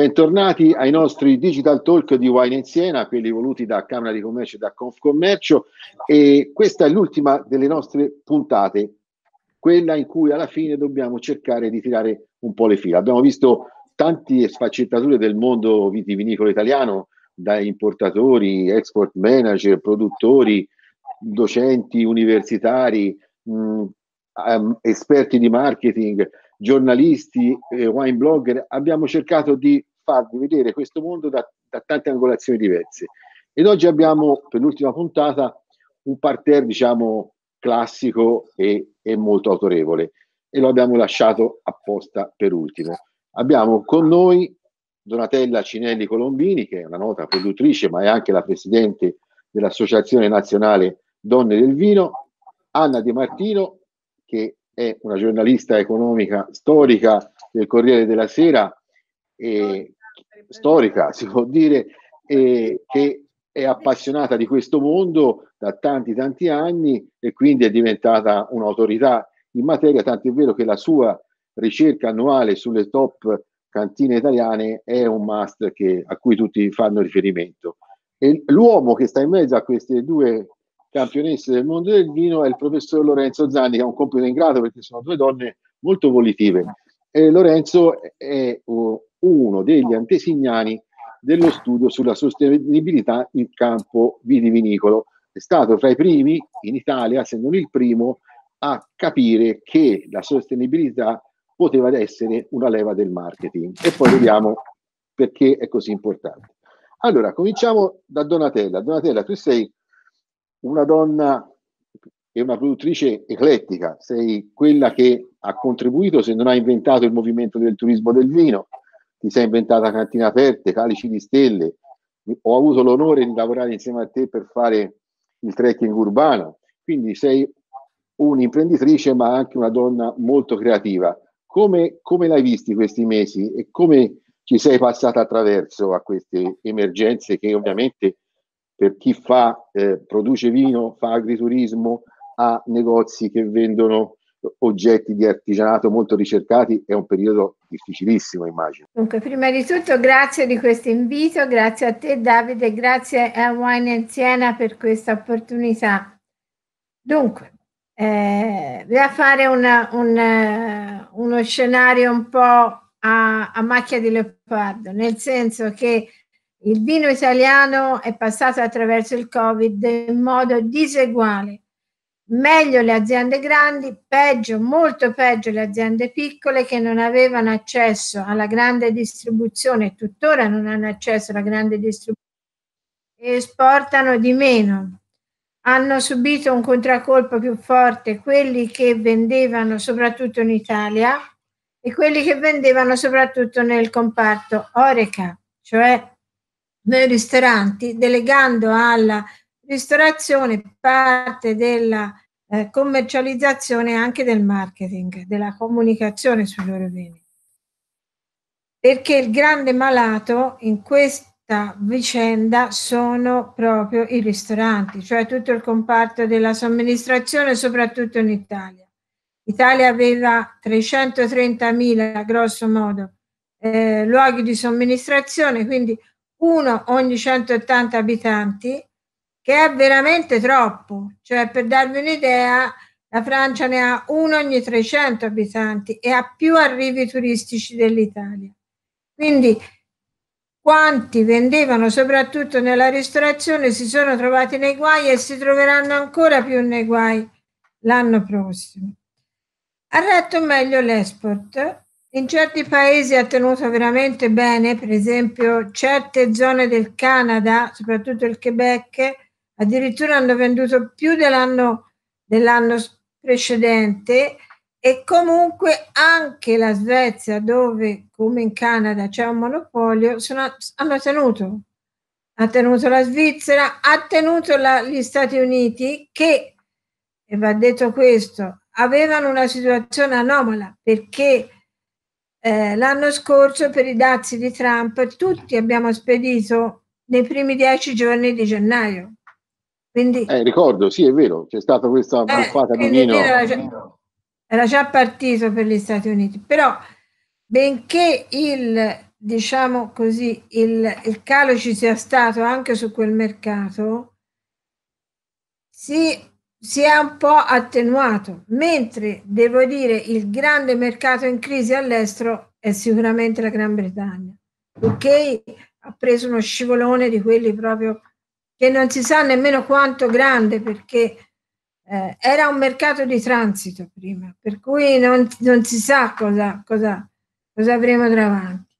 Bentornati ai nostri Digital Talk di Wine in Siena, quelli voluti da Camera di Commercio e da Confcommercio e questa è l'ultima delle nostre puntate, quella in cui alla fine dobbiamo cercare di tirare un po' le fila. Abbiamo visto tante sfaccettature del mondo vitivinicolo italiano, da importatori, export manager, produttori, docenti universitari, mh, mm, ehm, esperti di marketing, giornalisti, eh, wine blogger, abbiamo cercato di farvi vedere questo mondo da, da tante angolazioni diverse. Ed oggi abbiamo, per l'ultima puntata, un parterre, diciamo, classico e, e molto autorevole e lo abbiamo lasciato apposta per ultimo. Abbiamo con noi Donatella Cinelli Colombini, che è una nota produttrice, ma è anche la presidente dell'Associazione Nazionale Donne del Vino, Anna Di Martino, che è una giornalista economica storica del Corriere della Sera, eh, storica, si può dire, eh, che è appassionata di questo mondo da tanti tanti anni e quindi è diventata un'autorità in materia, tanto è vero che la sua ricerca annuale sulle top cantine italiane è un must che, a cui tutti fanno riferimento. E l'uomo che sta in mezzo a queste due campionesse del mondo del vino è il professor Lorenzo Zanni, che ha un compito ingrato perché sono due donne molto volitive. E Lorenzo è uno degli antesignani dello studio sulla sostenibilità in campo vitivinicolo. È stato tra i primi in Italia, se non il primo, a capire che la sostenibilità poteva essere una leva del marketing. E poi vediamo perché è così importante. Allora, cominciamo da Donatella. Donatella, tu sei una donna e una produttrice eclettica, sei quella che ha contribuito, se non ha inventato, il movimento del turismo del vino, ti sei inventata cantina aperte, calici di stelle. Ho avuto l'onore di lavorare insieme a te per fare il trekking urbano, quindi sei un'imprenditrice ma anche una donna molto creativa. Come, come l'hai visti questi mesi e come ci sei passata attraverso a queste emergenze che ovviamente per chi fa, eh, produce vino, fa agriturismo, ha negozi che vendono oggetti di artigianato molto ricercati, è un periodo difficilissimo, immagino. Dunque, prima di tutto grazie di questo invito, grazie a te Davide, grazie a Wine Siena per questa opportunità. Dunque, eh, voglio fare una, un, eh, uno scenario un po' a, a macchia di leopardo, nel senso che il vino italiano è passato attraverso il Covid in modo diseguale meglio le aziende grandi, peggio, molto peggio le aziende piccole che non avevano accesso alla grande distribuzione e tuttora non hanno accesso alla grande distribuzione e esportano di meno. Hanno subito un contraccolpo più forte quelli che vendevano soprattutto in Italia e quelli che vendevano soprattutto nel comparto Oreca, cioè nei ristoranti, delegando alla ristorazione parte della eh, commercializzazione anche del marketing, della comunicazione sui loro beni. Perché il grande malato in questa vicenda sono proprio i ristoranti, cioè tutto il comparto della somministrazione, soprattutto in Italia. L'Italia aveva 330.000, grosso modo, eh, luoghi di somministrazione, quindi uno ogni 180 abitanti, che è veramente troppo. Cioè, per darvi un'idea, la Francia ne ha uno ogni 300 abitanti e ha più arrivi turistici dell'Italia. Quindi quanti vendevano soprattutto nella ristorazione si sono trovati nei guai e si troveranno ancora più nei guai l'anno prossimo. Ha retto meglio l'export. In certi paesi ha tenuto veramente bene, per esempio certe zone del Canada, soprattutto il Quebec, addirittura hanno venduto più dell'anno, dell'anno precedente e comunque anche la Svezia dove come in Canada c'è un monopolio sono, hanno tenuto ha tenuto la Svizzera ha tenuto la, gli Stati Uniti che e va detto questo avevano una situazione anomala perché eh, l'anno scorso per i dazi di Trump tutti abbiamo spedito nei primi dieci giorni di gennaio quindi, eh, ricordo, sì, è vero, c'è stata questa buffata eh, di Nino. Era già, era già partito per gli Stati Uniti, però benché il diciamo così, il, il, calo ci sia stato anche su quel mercato, si, si, è un po' attenuato, mentre devo dire il grande mercato in crisi all'estero è sicuramente la Gran Bretagna, ok? Ha preso uno scivolone di quelli proprio che non si sa nemmeno quanto grande perché eh, era un mercato di transito prima, per cui non, non si sa cosa, cosa, cosa avremo davanti.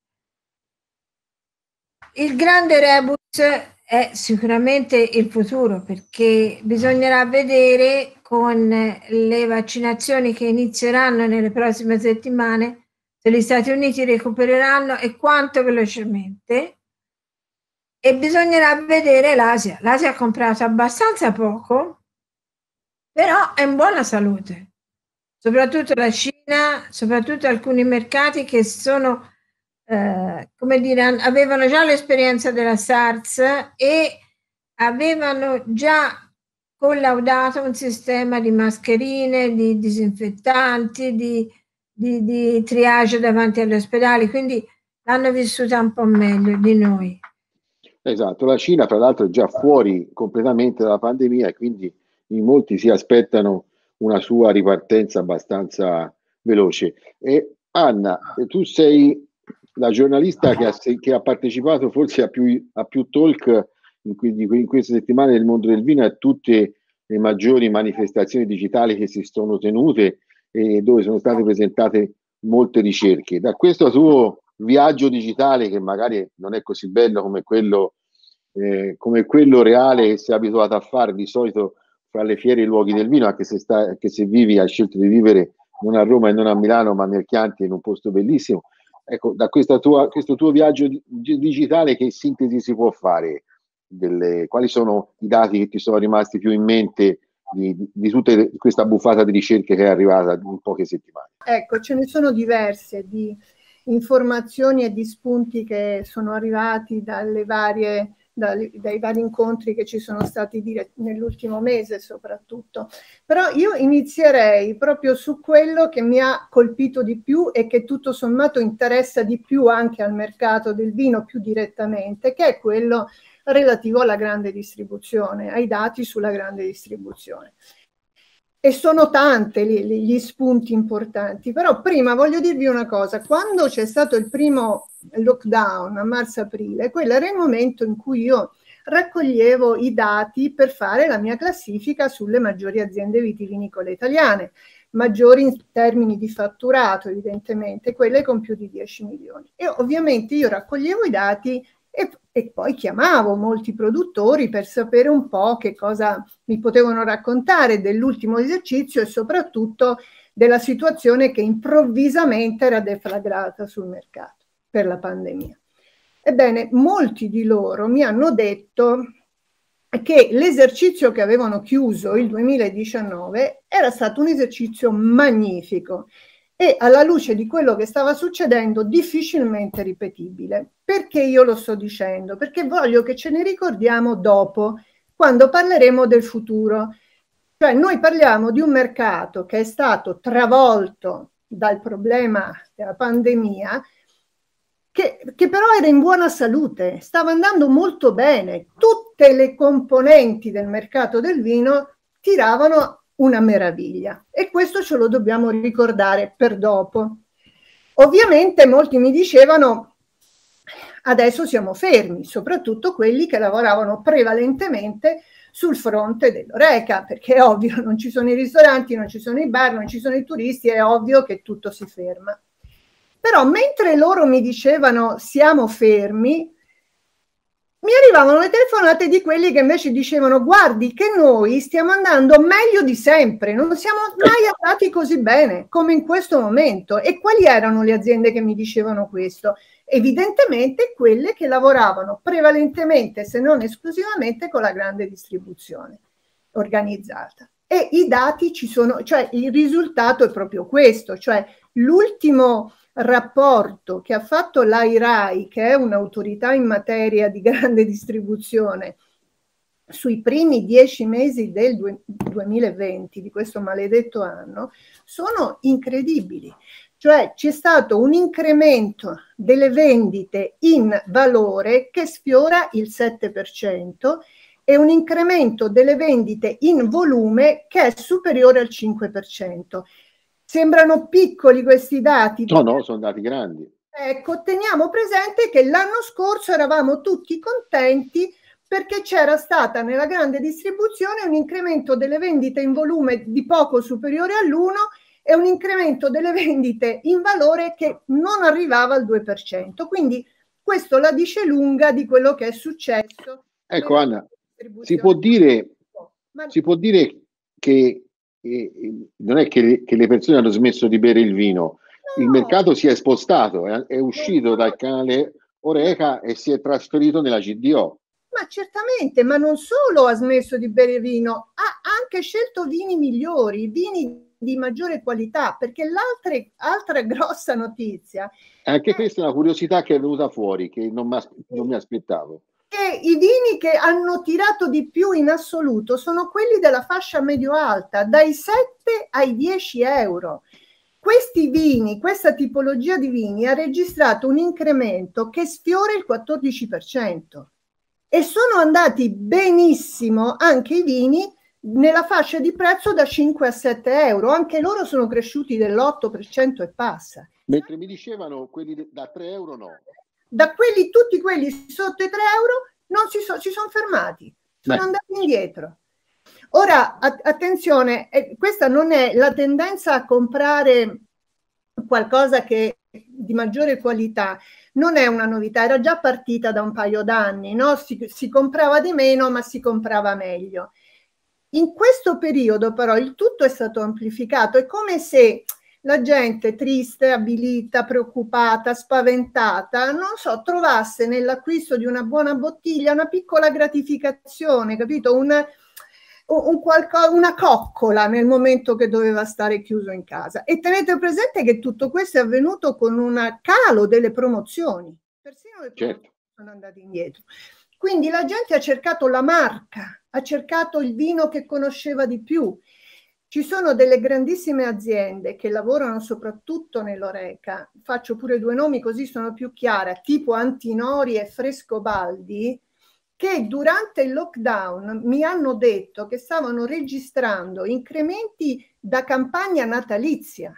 Il grande rebus è sicuramente il futuro perché bisognerà vedere con le vaccinazioni che inizieranno nelle prossime settimane se gli Stati Uniti recupereranno e quanto velocemente e bisognerà vedere l'Asia. L'Asia ha comprato abbastanza poco, però è in buona salute, soprattutto la Cina, soprattutto alcuni mercati che sono, eh, come dire, avevano già l'esperienza della SARS e avevano già collaudato un sistema di mascherine, di disinfettanti, di, di, di triage davanti agli ospedali, quindi l'hanno vissuta un po' meglio di noi. Esatto, la Cina fra l'altro è già fuori completamente dalla pandemia e quindi in molti si aspettano una sua ripartenza abbastanza veloce. E Anna, tu sei la giornalista che ha, che ha partecipato forse a più, a più talk in, in queste settimane del mondo del vino a tutte le maggiori manifestazioni digitali che si sono tenute e dove sono state presentate molte ricerche. Da questo tuo viaggio digitale che magari non è così bello come quello, eh, come quello reale che si è abituato a fare di solito fra le fiere e i luoghi del vino, anche se, sta, anche se vivi, hai scelto di vivere non a Roma e non a Milano, ma nel Chianti in un posto bellissimo. Ecco, da tua, questo tuo viaggio digitale che sintesi si può fare? Delle, quali sono i dati che ti sono rimasti più in mente di, di tutta questa buffata di ricerche che è arrivata in poche settimane? Ecco, ce ne sono diverse di informazioni e di spunti che sono arrivati dalle varie, dai, dai vari incontri che ci sono stati dire, nell'ultimo mese soprattutto. Però io inizierei proprio su quello che mi ha colpito di più e che tutto sommato interessa di più anche al mercato del vino più direttamente, che è quello relativo alla grande distribuzione, ai dati sulla grande distribuzione e sono tante gli spunti importanti, però prima voglio dirvi una cosa, quando c'è stato il primo lockdown a marzo-aprile, quello era il momento in cui io raccoglievo i dati per fare la mia classifica sulle maggiori aziende vitivinicole italiane, maggiori in termini di fatturato evidentemente, quelle con più di 10 milioni. E ovviamente io raccoglievo i dati e, e, poi chiamavo molti produttori per sapere un po' che cosa mi potevano raccontare dell'ultimo esercizio e soprattutto della situazione che improvvisamente era deflagrata sul mercato per la pandemia. Ebbene, molti di loro mi hanno detto che l'esercizio che avevano chiuso il 2019 era stato un esercizio magnifico e alla luce di quello che stava succedendo difficilmente ripetibile. Perché io lo sto dicendo? Perché voglio che ce ne ricordiamo dopo, quando parleremo del futuro. Cioè noi parliamo di un mercato che è stato travolto dal problema della pandemia, che, che però era in buona salute, stava andando molto bene. Tutte le componenti del mercato del vino tiravano una meraviglia. E questo ce lo dobbiamo ricordare per dopo. Ovviamente molti mi dicevano adesso siamo fermi, soprattutto quelli che lavoravano prevalentemente sul fronte dell'oreca, perché è ovvio non ci sono i ristoranti, non ci sono i bar, non ci sono i turisti, è ovvio che tutto si ferma. Però mentre loro mi dicevano siamo fermi, mi arrivavano le telefonate di quelli che invece dicevano guardi che noi stiamo andando meglio di sempre, non siamo mai andati così bene come in questo momento. E quali erano le aziende che mi dicevano questo? Evidentemente quelle che lavoravano prevalentemente, se non esclusivamente, con la grande distribuzione organizzata. E i dati ci sono, cioè il risultato è proprio questo, cioè l'ultimo rapporto che ha fatto l'AIRAI, che è un'autorità in materia di grande distribuzione, sui primi dieci mesi del 2020, di questo maledetto anno, sono incredibili. Cioè c'è stato un incremento delle vendite in valore che sfiora il 7% e un incremento delle vendite in volume che è superiore al 5%. Sembrano piccoli questi dati. No, no, sono dati grandi. Ecco, teniamo presente che l'anno scorso eravamo tutti contenti perché c'era stata nella grande distribuzione un incremento delle vendite in volume di poco superiore all'1 e un incremento delle vendite in valore che non arrivava al 2%. Quindi questo la dice lunga di quello che è successo. Ecco Anna, si può, dire, si può dire che e, non è che, che, le persone hanno smesso di bere il vino, no. il mercato si è spostato, è, è uscito dal canale Oreca e si è trasferito nella CDO. Ma certamente, ma non solo ha smesso di bere vino, ha anche scelto vini migliori, vini di maggiore qualità, perché l'altra grossa notizia... Anche è... questa è una curiosità che è venuta fuori, che non non mi aspettavo i vini che hanno tirato di più in assoluto sono quelli della fascia medio-alta, dai 7 ai 10 euro. Questi vini, questa tipologia di vini ha registrato un incremento che sfiora il 14% e sono andati benissimo anche i vini nella fascia di prezzo da 5 a 7 euro, anche loro sono cresciuti dell'8% e passa. Mentre mi dicevano quelli da 3 euro no da quelli, tutti quelli sotto i 3 euro non si so, sono fermati, sono Beh. andati indietro. Ora, att- attenzione, eh, questa non è la tendenza a comprare qualcosa che di maggiore qualità non è una novità, era già partita da un paio d'anni, no? si, si comprava di meno ma si comprava meglio. In questo periodo però il tutto è stato amplificato, è come se la gente triste, abilita, preoccupata, spaventata, non so, trovasse nell'acquisto di una buona bottiglia una piccola gratificazione, capito? Un, un qualco, una coccola nel momento che doveva stare chiuso in casa. E tenete presente che tutto questo è avvenuto con un calo delle promozioni, persino le promozioni certo. sono andate indietro. Quindi la gente ha cercato la marca, ha cercato il vino che conosceva di più ci sono delle grandissime aziende che lavorano soprattutto nell'oreca, faccio pure due nomi così sono più chiara, tipo Antinori e Frescobaldi, che durante il lockdown mi hanno detto che stavano registrando incrementi da campagna natalizia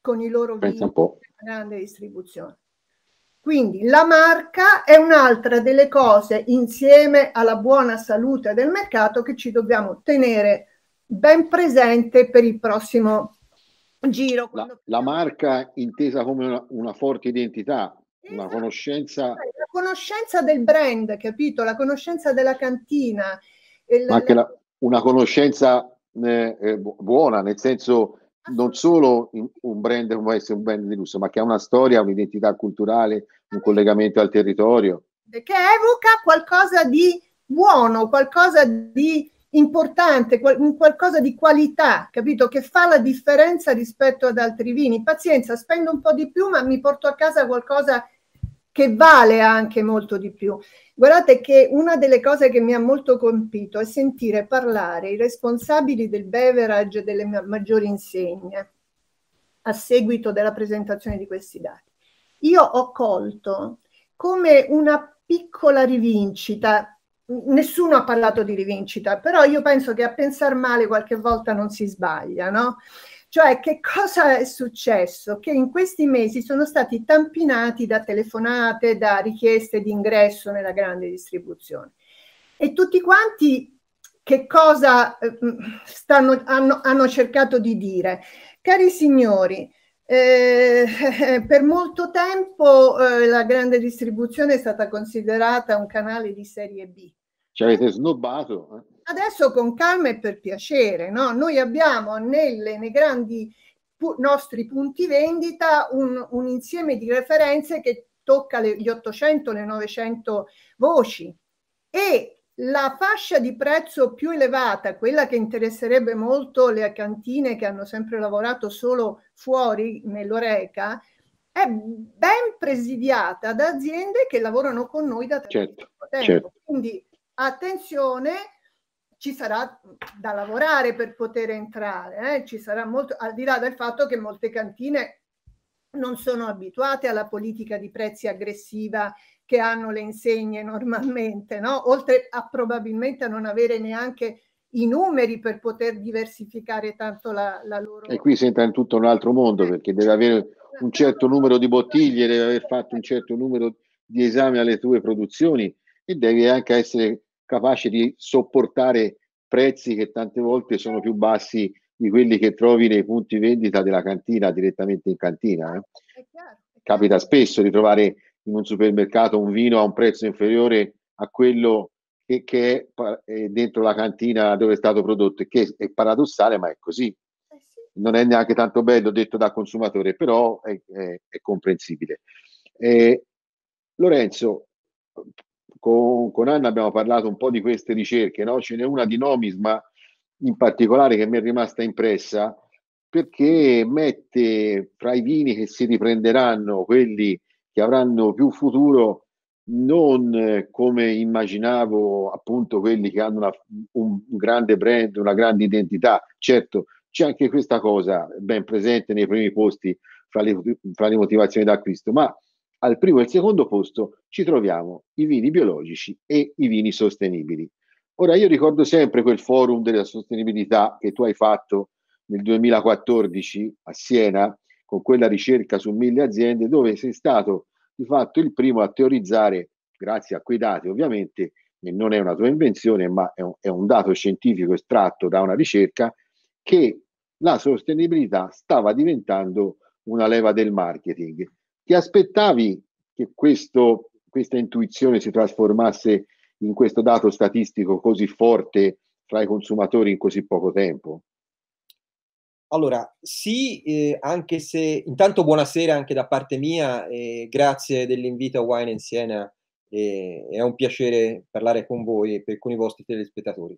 con i loro vini grande distribuzione. Quindi la marca è un'altra delle cose insieme alla buona salute del mercato che ci dobbiamo tenere ben presente per il prossimo giro. La, la marca intesa come una, una forte identità, esatto. una conoscenza. La conoscenza del brand, capito? La conoscenza della cantina. Il, Ma anche la, una conoscenza eh, eh buona, nel senso non solo un brand può essere un brand di lusso, ma che ha una storia, un'identità culturale, un collegamento al territorio. Che evoca qualcosa di buono, qualcosa di importante, un qualcosa di qualità, capito? Che fa la differenza rispetto ad altri vini. Pazienza, spendo un po' di più, ma mi porto a casa qualcosa che vale anche molto di più. Guardate che una delle cose che mi ha molto colpito è sentire parlare i responsabili del beverage delle maggiori insegne a seguito della presentazione di questi dati. Io ho colto come una piccola rivincita nessuno ha parlato di rivincita, però io penso che a pensare male qualche volta non si sbaglia, no? Cioè, che cosa è successo? Che in questi mesi sono stati tampinati da telefonate, da richieste di ingresso nella grande distribuzione. E tutti quanti che cosa ehm, stanno, hanno, hanno cercato di dire? Cari signori, eh, per molto tempo eh, la grande distribuzione è stata considerata un canale di serie B. Ci avete snobbato. Eh? Adesso con calma e per piacere, no? Noi abbiamo nelle, nei grandi pu- nostri punti vendita un, un, insieme di referenze che tocca le, gli 800, le 900 voci e la fascia di prezzo più elevata, quella che interesserebbe molto le cantine che hanno sempre lavorato solo fuori nell'oreca, è ben presidiata da aziende che lavorano con noi da certo, tempo. Certo. Quindi attenzione, ci sarà da lavorare per poter entrare, eh? ci sarà molto, al di là del fatto che molte cantine non sono abituate alla politica di prezzi aggressiva che hanno le insegne normalmente, no? oltre a probabilmente non avere neanche i numeri per poter diversificare tanto la, la loro... E qui si entra in tutto un altro mondo perché deve avere un certo numero di bottiglie, deve aver fatto un certo numero di esami alle tue produzioni e devi anche essere capace di sopportare prezzi che tante volte sono più bassi di quelli che trovi nei punti vendita della cantina, direttamente in cantina. Eh. È chiaro, è Capita spesso di trovare in un supermercato un vino a un prezzo inferiore a quello che, che è eh, dentro la cantina dove è stato prodotto, che è paradossale, ma è così. Eh non è neanche tanto bello detto da consumatore, però è, è comprensibile. Eh, Lorenzo, con, con, Anna abbiamo parlato un po' di queste ricerche, no? ce n'è una di Nomisma in particolare che mi è rimasta impressa perché mette fra i vini che si riprenderanno quelli che avranno più futuro non eh, come immaginavo appunto quelli che hanno una, un grande brand, una grande identità. Certo, c'è anche questa cosa ben presente nei primi posti fra le, fra le motivazioni d'acquisto, ma al primo e al secondo posto ci troviamo i vini biologici e i vini sostenibili. Ora io ricordo sempre quel forum della sostenibilità che tu hai fatto nel 2014 a Siena con quella ricerca su mille aziende dove sei stato di fatto il primo a teorizzare, grazie a quei dati ovviamente, e non è una tua invenzione ma è un, è un dato scientifico estratto da una ricerca, che la sostenibilità stava diventando una leva del marketing. Ti aspettavi che questo, questa intuizione si trasformasse in questo dato statistico così forte fra i consumatori in così poco tempo? Allora, sì, eh, anche se intanto buonasera anche da parte mia, eh, grazie dell'invito a Wine in Siena, eh, è un piacere parlare con voi e con i vostri telespettatori.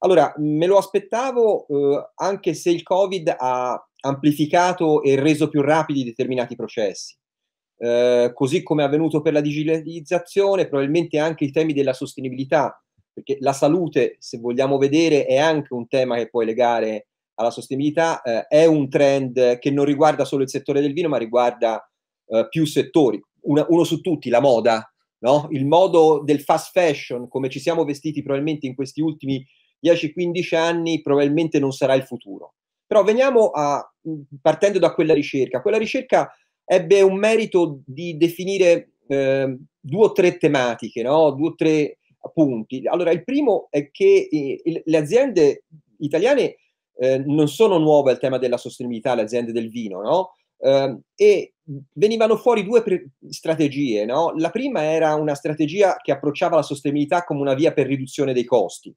Allora, me lo aspettavo eh, anche se il Covid ha amplificato e reso più rapidi determinati processi. Eh, così come è avvenuto per la digitalizzazione, probabilmente anche i temi della sostenibilità, perché la salute, se vogliamo vedere, è anche un tema che puoi legare alla sostenibilità, eh, è un trend che non riguarda solo il settore del vino, ma riguarda eh, più settori. Una, uno su tutti, la moda, no? il modo del fast fashion, come ci siamo vestiti probabilmente in questi ultimi 10-15 anni, probabilmente non sarà il futuro. Però veniamo a, partendo da quella ricerca. Quella ricerca ebbe un merito di definire eh, due o tre tematiche, no? due o tre punti. Allora, il primo è che eh, le aziende italiane eh, non sono nuove al tema della sostenibilità, le aziende del vino, no? Ehm, e venivano fuori due pre- strategie. No? La prima era una strategia che approcciava la sostenibilità come una via per riduzione dei costi.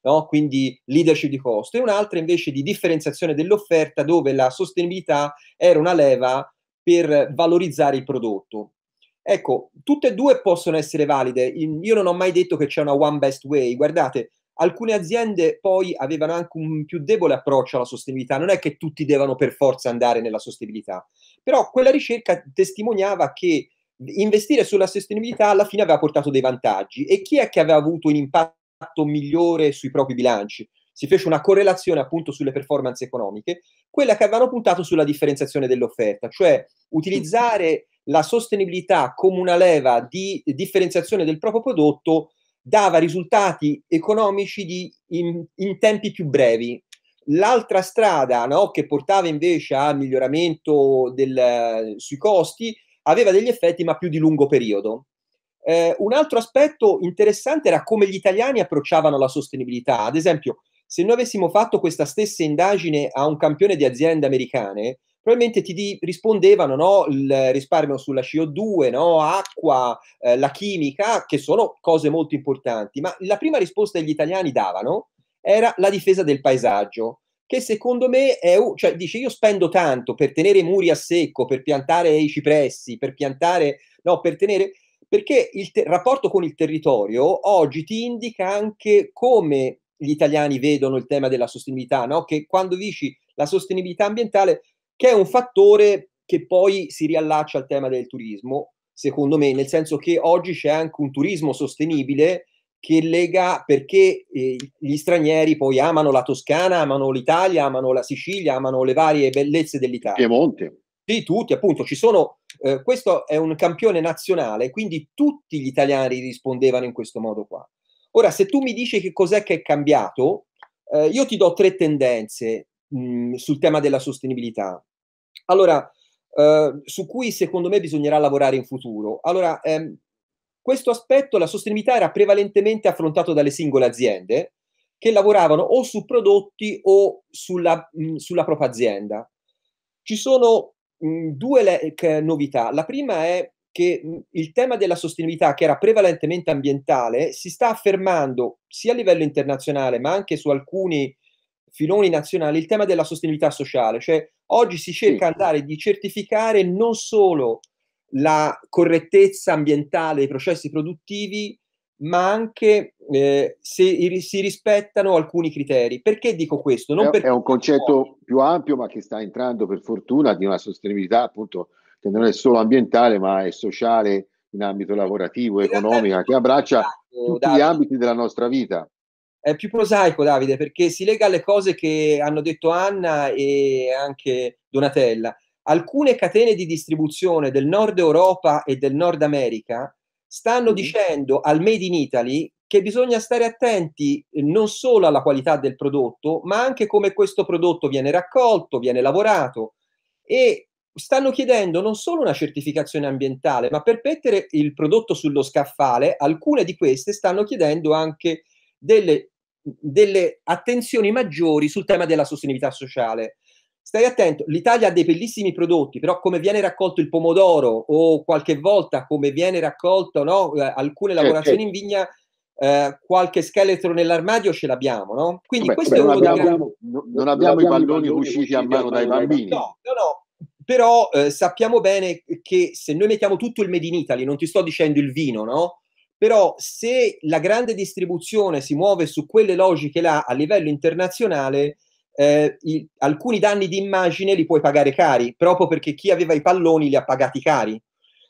No? quindi leadership di costo, e un'altra invece di differenziazione dell'offerta dove la sostenibilità era una leva per valorizzare il prodotto. Ecco, tutte e due possono essere valide. Io non ho mai detto che c'è una one best way. Guardate, alcune aziende poi avevano anche un più debole approccio alla sostenibilità. Non è che tutti devono per forza andare nella sostenibilità. Però quella ricerca testimoniava che investire sulla sostenibilità alla fine aveva portato dei vantaggi. E chi è che aveva avuto un impatto migliore sui propri bilanci? Si fece una correlazione appunto sulle performance economiche quella che avevano puntato sulla differenziazione dell'offerta, cioè utilizzare la sostenibilità come una leva di differenziazione del proprio prodotto dava risultati economici di, in, in, tempi più brevi. L'altra strada no, che portava invece a miglioramento del, sui costi aveva degli effetti ma più di lungo periodo. Eh, un altro aspetto interessante era come gli italiani approcciavano la sostenibilità. Ad esempio, se noi avessimo fatto questa stessa indagine a un campione di aziende americane, probabilmente ti di, rispondevano no, il risparmio sulla CO2, no, acqua, eh, la chimica, che sono cose molto importanti, ma la prima risposta che gli italiani davano era la difesa del paesaggio, che secondo me è, cioè dice io spendo tanto per tenere i muri a secco, per piantare i cipressi, per piantare, no, per tenere, perché il te- rapporto con il territorio oggi ti indica anche come gli italiani vedono il tema della sostenibilità, no? che quando dici la sostenibilità ambientale, che è un fattore che poi si riallaccia al tema del turismo, secondo me, nel senso che oggi c'è anche un turismo sostenibile che lega perché eh, gli stranieri poi amano la Toscana, amano l'Italia, amano la Sicilia, amano le varie bellezze dell'Italia. Piemonte. Sì, tutti, appunto, ci sono, eh, questo è un campione nazionale, quindi tutti gli italiani rispondevano in questo modo qua. Ora, se tu mi dici che cos'è che è cambiato, eh, io ti do tre tendenze mh, mm, sul tema della sostenibilità. Allora, eh, su cui secondo me bisognerà lavorare in futuro. Allora, ehm, questo aspetto, la sostenibilità era prevalentemente affrontato dalle singole aziende che lavoravano o su prodotti o sulla, mh, mm, sulla propria azienda. Ci sono mh, mm, due le- novità. La prima è che il tema della sostenibilità, che era prevalentemente ambientale, si sta affermando sia a livello internazionale, ma anche su alcuni filoni nazionali, il tema della sostenibilità sociale. Cioè, oggi si cerca sì. andare di certificare non solo la correttezza ambientale dei processi produttivi, ma anche eh, se si rispettano alcuni criteri. Perché dico questo? Non è, è un concetto più ampio, ma che sta entrando per fortuna di una sostenibilità appunto che non è solo ambientale ma è sociale in ambito lavorativo, economico, esatto, che abbraccia esatto, tutti Davide. gli ambiti della nostra vita. È più prosaico Davide perché si lega alle cose che hanno detto Anna e anche Donatella. Alcune catene di distribuzione del nord Europa e del nord America stanno mm. dicendo al Made in Italy che bisogna stare attenti eh, non solo alla qualità del prodotto, ma anche come questo prodotto viene raccolto, viene lavorato e stanno chiedendo non solo una certificazione ambientale, ma per mettere il prodotto sullo scaffale, alcune di queste stanno chiedendo anche delle, delle attenzioni maggiori sul tema della sostenibilità sociale. Stai attento, l'Italia ha dei bellissimi prodotti, però come viene raccolto il pomodoro o qualche volta come viene raccolto no, eh, alcune lavorazioni in vigna eh, qualche scheletro nell'armadio ce l'abbiamo, no? Quindi Beh, questo beh, è uno non, abbiamo, dei... non, non abbiamo, non abbiamo i palloni cuciti a mano dai bambini. No, no, no, però eh, sappiamo bene che se noi mettiamo tutto il Made in Italy, non ti sto dicendo il vino, no? Però se la grande distribuzione si muove su quelle logiche là a livello internazionale, eh, i, alcuni danni di immagine li puoi pagare cari, proprio perché chi aveva i palloni li ha pagati cari.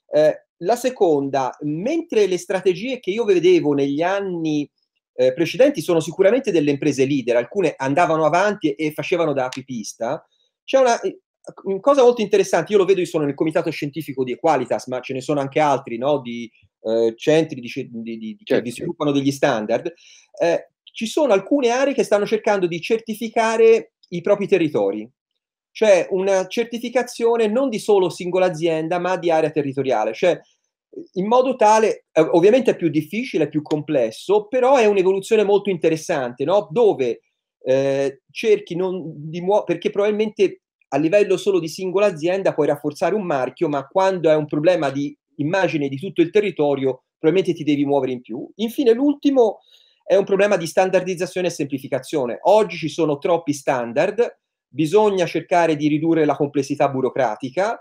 Eh, la seconda, mentre le strategie che io vedevo negli anni eh, precedenti sono sicuramente delle imprese leader, alcune andavano avanti e, e facevano da apipista, c'è una, cosa molto interessante, io lo vedo, io sono nel comitato scientifico di Equalitas, ma ce ne sono anche altri, no? di eh, centri di, di, di, certo. che sviluppano degli standard, eh, ci sono alcune aree che stanno cercando di certificare i propri territori, cioè una certificazione non di solo singola azienda, ma di area territoriale, cioè in modo tale, eh, ovviamente è più difficile, è più complesso, però è un'evoluzione molto interessante, no? dove eh, cerchi non di muo- perché probabilmente a livello solo di singola azienda puoi rafforzare un marchio, ma quando è un problema di immagine di tutto il territorio, probabilmente ti devi muovere in più. Infine, l'ultimo è un problema di standardizzazione e semplificazione. Oggi ci sono troppi standard, bisogna cercare di ridurre la complessità burocratica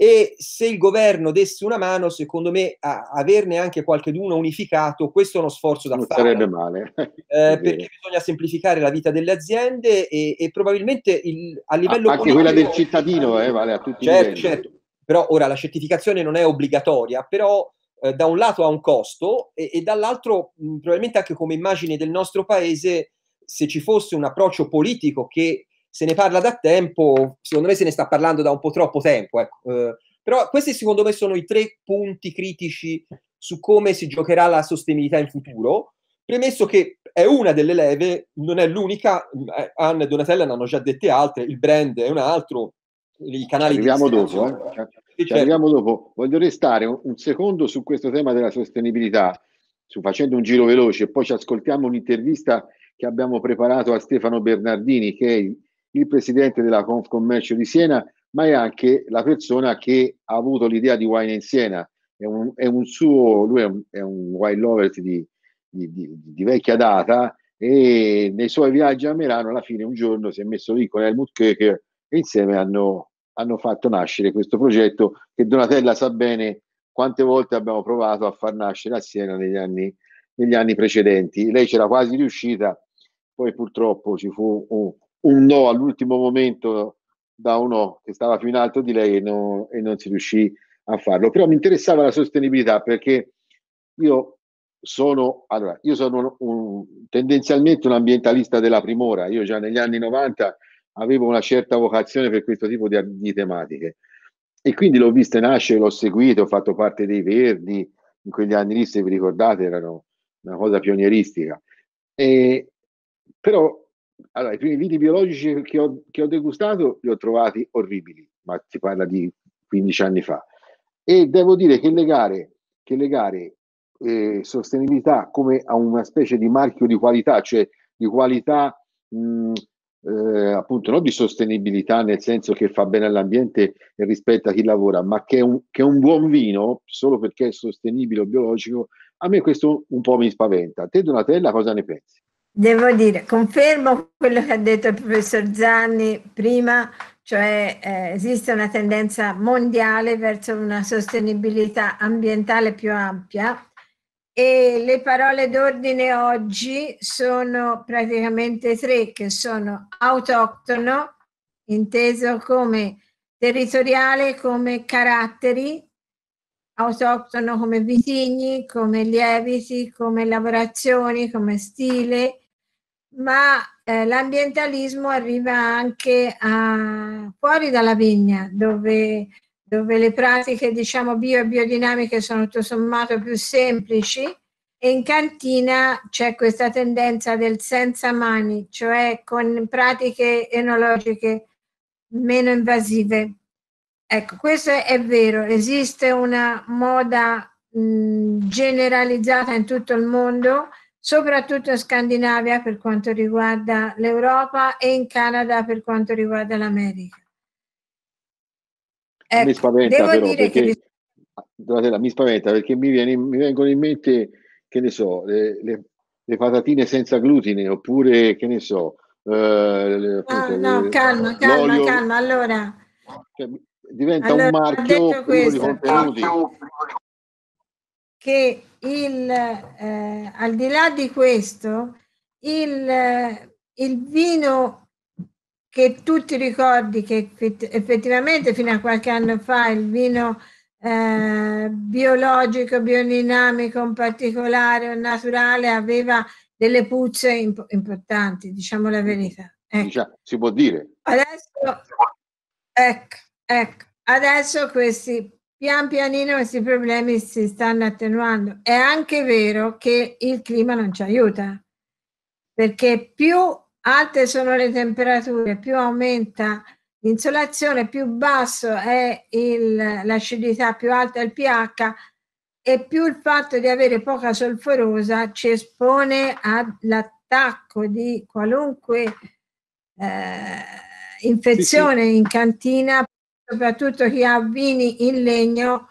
e se il governo desse una mano, secondo me, a averne anche qualcheduno unificato, questo è uno sforzo da non fare. Non sarebbe male. Eh, perché bisogna semplificare la vita delle aziende e, e probabilmente il, a livello... Ah, anche quella del cittadino, eh, vale a tutti certo, i livelli. Certo, però ora la certificazione non è obbligatoria, però eh, da un lato ha un costo e, e dall'altro mh, probabilmente anche come immagine del nostro paese, se ci fosse un approccio politico che se ne parla da tempo, secondo me se ne sta parlando da un po' troppo tempo. Ecco. Eh, però questi secondo me sono i tre punti critici su come si giocherà la sostenibilità in futuro, premesso che è una delle leve, non è l'unica, eh, Anne e Donatella ne hanno già dette altre, il brand è un altro, i canali... Ci arriviamo dopo, eh. Ci certo. arriviamo dopo. Voglio restare un, un secondo su questo tema della sostenibilità, su, facendo un giro veloce, poi ci ascoltiamo un'intervista che abbiamo preparato a Stefano Bernardini, che è il il presidente della Confcommercio di Siena, ma è anche la persona che ha avuto l'idea di wine in Siena. È un, è un suo, lui è un, è un wine lover di, di, di, di, vecchia data e nei suoi viaggi a Milano alla fine un giorno si è messo lì con Helmut Köker e insieme hanno, hanno fatto nascere questo progetto che Donatella sa bene quante volte abbiamo provato a far nascere a Siena negli anni, negli anni precedenti. Lei c'era quasi riuscita, poi purtroppo ci fu un, un no all'ultimo momento da uno che stava più in alto di lei e non, e non si riuscì a farlo. Però mi interessava la sostenibilità perché io sono, allora, io sono un, tendenzialmente un ambientalista della primora, io già negli anni 90 avevo una certa vocazione per questo tipo di, di tematiche e quindi l'ho vista nascere, l'ho seguito, ho fatto parte dei Verdi, in quegli anni lì se vi ricordate erano una cosa pionieristica, e, però allora, i primi vini biologici che ho, che ho, degustato li ho trovati orribili, ma si parla di 15 anni fa. E devo dire che legare, che legare eh, sostenibilità come a una specie di marchio di qualità, cioè di qualità mh, eh, appunto non di sostenibilità nel senso che fa bene all'ambiente e rispetta chi lavora, ma che è un, che è un buon vino solo perché è sostenibile o biologico, a me questo un po' mi spaventa. Te Donatella cosa ne pensi? Devo dire, confermo quello che ha detto il professor Zanni prima, cioè eh, esiste una tendenza mondiale verso una sostenibilità ambientale più ampia e le parole d'ordine oggi sono praticamente tre, che sono autoctono, inteso come territoriale, come caratteri, autoctono come vitigni, come lieviti, come lavorazioni, come stile ma eh, l'ambientalismo arriva anche a, ah, fuori dalla vigna, dove, dove le pratiche diciamo, bio e biodinamiche sono tutto sommato più semplici e in cantina c'è questa tendenza del senza mani, cioè con pratiche enologiche meno invasive. Ecco, questo è vero, esiste una moda mh, generalizzata in tutto il mondo soprattutto in Scandinavia per quanto riguarda l'Europa e in Canada per quanto riguarda l'America. Ecco, mi spaventa devo però, dire perché, che... Donatella, mi spaventa perché mi, viene, mi, vengono in mente, che ne so, le, le, le, patatine senza glutine oppure, che ne so... Eh, le, ah, appunto, no, no, calma, calma, calma, allora... Cioè, diventa allora, un marchio di contenuti che il, eh, al di là di questo, il, eh, il vino che tu ti ricordi che effettivamente fino a qualche anno fa il vino eh, biologico, biodinamico in particolare o naturale aveva delle puzze imp- importanti, diciamo la verità. Ecco. Diciamo, si può dire. Adesso, ecco, ecco, adesso questi Pian pianino questi problemi si stanno attenuando. È anche vero che il clima non ci aiuta, perché più alte sono le temperature, più aumenta l'insolazione, più basso è il, l'acidità, più alta è il pH e più il fatto di avere poca solforosa ci espone all'attacco di qualunque eh, infezione sì, sì. in cantina soprattutto chi ha vini in legno,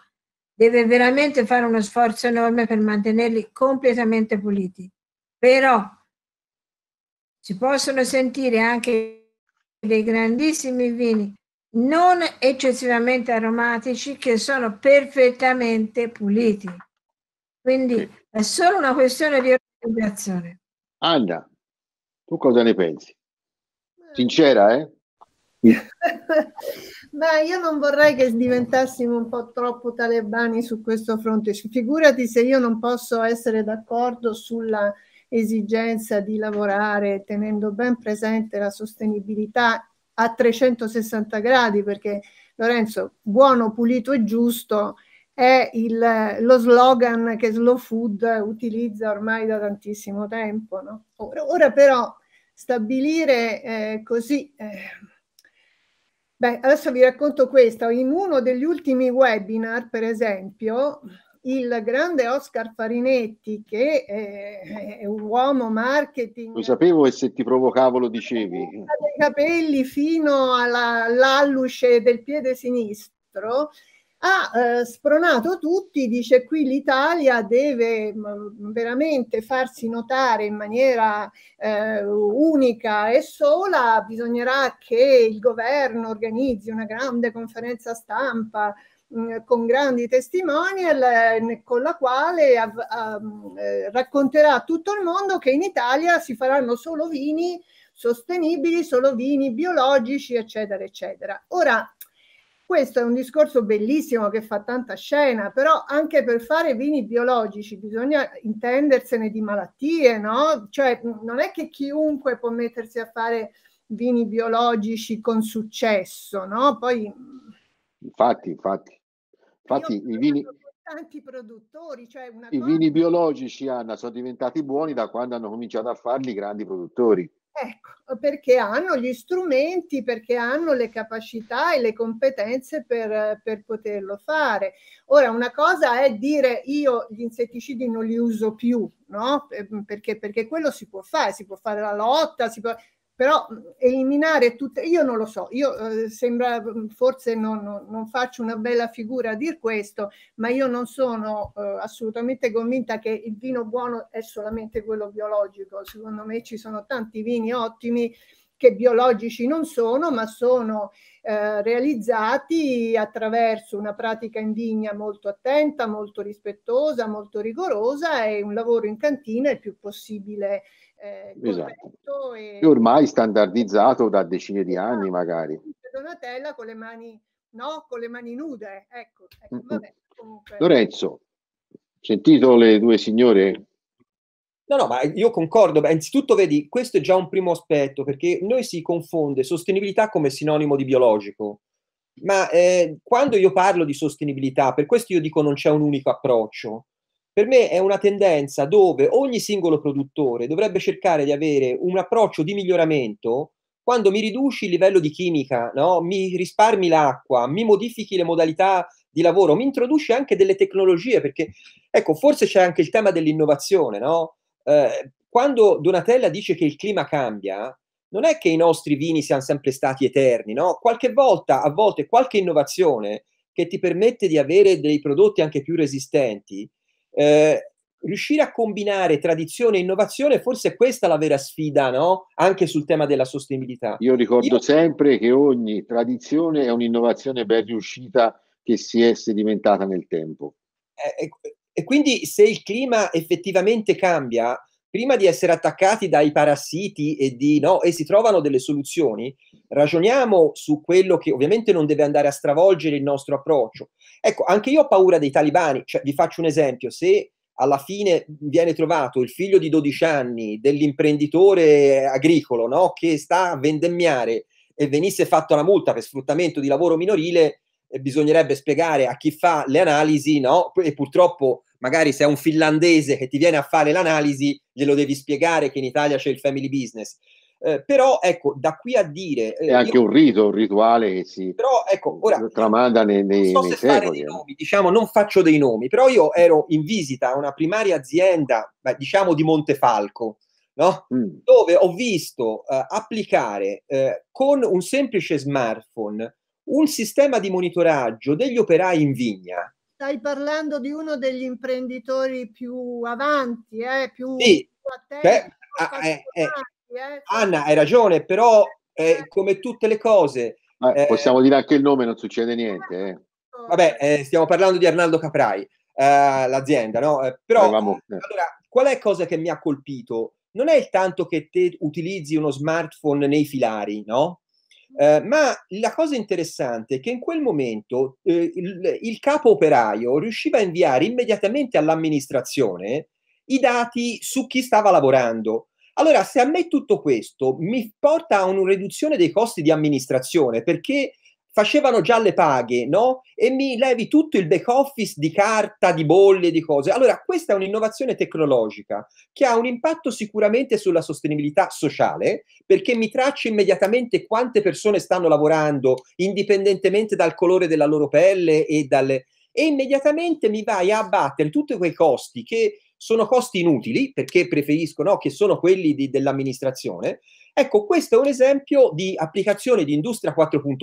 deve veramente fare uno sforzo enorme per mantenerli completamente puliti. Però si possono sentire anche dei grandissimi vini non eccessivamente aromatici che sono perfettamente puliti. Quindi è solo una questione di organizzazione. Anna, tu cosa ne pensi? Sincera, eh? Beh, io non vorrei che diventassimo un po' troppo talebani su questo fronte. Figurati se io non posso essere d'accordo sulla esigenza di lavorare tenendo ben presente la sostenibilità a 360 gradi, perché Lorenzo, buono, pulito e giusto è il, lo slogan che Slow Food utilizza ormai da tantissimo tempo. No? Ora, ora, però stabilire eh, così... Eh, Beh, adesso vi racconto questo. In uno degli ultimi webinar, per esempio, il grande Oscar Farinetti, che eh, è, un uomo marketing. Lo sapevo e se ti provocavo lo dicevi. Dai capelli fino all'alluce del piede sinistro, ha eh, spronato tutti, dice qui l'Italia deve mm, veramente farsi notare in maniera eh, unica e sola, bisognerà che il governo organizzi una grande conferenza stampa mm, con grandi testimonial eh, con la quale av- av- eh, racconterà a tutto il mondo che in Italia si faranno solo vini sostenibili, solo vini biologici, eccetera, eccetera. Ora, questo è un discorso bellissimo che fa tanta scena, però anche per fare vini biologici bisogna intendersene di malattie, no? Cioè non è che chiunque può mettersi a fare vini biologici con successo, no? Poi... Infatti, infatti. Infatti i vini tanti produttori. Cioè I cosa... vini biologici, Anna, sono diventati buoni da quando hanno cominciato a farli grandi produttori. Ecco, perché hanno gli strumenti, perché hanno le capacità e le competenze per, per, poterlo fare. Ora, una cosa è dire io gli insetticidi non li uso più, no? Ehm, perché, perché quello si può fare, si può fare la lotta, si può, però mm, eliminare tutte, io non lo so, io eh, sembra mm, forse non, non, non, faccio una bella figura a dir questo, ma io non sono eh, assolutamente convinta che il vino buono è solamente quello biologico. Secondo me ci sono tanti vini ottimi che biologici non sono, ma sono eh, realizzati attraverso una pratica in vigna molto attenta, molto rispettosa, molto rigorosa e un lavoro in cantina il più possibile eh, esatto. e, e, ormai standardizzato da decine di anni esatto, magari. Donatella con le mani, no, con le mani nude, ecco. ecco vabbè, Lorenzo, sentito le due signore No, no, ma io concordo. Beh, innanzitutto, vedi, questo è già un primo aspetto, perché noi si confonde sostenibilità come sinonimo di biologico. Ma eh, quando io parlo di sostenibilità, per questo io dico non c'è un unico approccio, per me è una tendenza dove ogni singolo produttore dovrebbe cercare di avere un approccio di miglioramento quando mi riduci il livello di chimica, no? mi risparmi l'acqua, mi modifichi le modalità di lavoro, mi introduci anche delle tecnologie, perché ecco, forse c'è anche il tema dell'innovazione, no? Eh, quando Donatella dice che il clima cambia, non è che i nostri vini siano sempre stati eterni, no? Qualche volta, a volte, qualche innovazione che ti permette di avere dei prodotti anche più resistenti, eh, riuscire a combinare tradizione e innovazione, forse è questa la vera sfida, no? Anche sul tema della sostenibilità. Io ricordo Io... sempre che ogni tradizione è un'innovazione ben riuscita che si è sedimentata nel tempo. Eh, e, e quindi se il clima effettivamente cambia, prima di essere attaccati dai parassiti e di no, e si trovano delle soluzioni, ragioniamo su quello che ovviamente non deve andare a stravolgere il nostro approccio. Ecco, anche io ho paura dei talibani, cioè, vi faccio un esempio, se alla fine viene trovato il figlio di 12 anni dell'imprenditore agricolo no, che sta a vendemmiare e venisse fatta la multa per sfruttamento di lavoro minorile, bisognerebbe spiegare a chi fa le analisi, no? E purtroppo magari se è un finlandese che ti viene a fare l'analisi, glielo devi spiegare che in Italia c'è il family business. Eh, però ecco, da qui a dire... Eh, è anche io, un rito, un rituale che si però, ecco, ora, eh, tramanda nei, nei, non so nei secoli. Eh. Nomi, diciamo, non faccio dei nomi, però io ero in visita a una primaria azienda, diciamo di Montefalco, no? mm. dove ho visto eh, applicare eh, con un semplice smartphone un sistema di monitoraggio degli operai in vigna. Stai parlando di uno degli imprenditori più avanti, eh, più, sì, attenti. Beh, ah, eh, eh, eh. Anna, hai ragione, però eh, eh, come tutte le cose... possiamo dire anche il nome, non succede niente. Vabbè, stiamo parlando di Arnaldo Caprai, l'azienda, no? però, allora, qual è la cosa che mi ha colpito? Non è il tanto che te utilizzi uno smartphone nei filari, no? Eh, ma la cosa interessante è che in quel momento eh, il, il capo operaio riusciva a inviare immediatamente all'amministrazione i dati su chi stava lavorando. Allora, se a me tutto questo mi porta a una riduzione dei costi di amministrazione, perché facevano già le paghe, no? E mi levi tutto il back office di carta, di bolle, di cose. Allora, questa è un'innovazione tecnologica che ha un impatto sicuramente sulla sostenibilità sociale, perché mi traccia immediatamente quante persone stanno lavorando, indipendentemente dal colore della loro pelle e dalle... E immediatamente mi vai a abbattere tutti quei costi che sono costi inutili, perché preferisco no, che sono quelli di, dell'amministrazione. Ecco, questo è un esempio di applicazione di Industria 4.0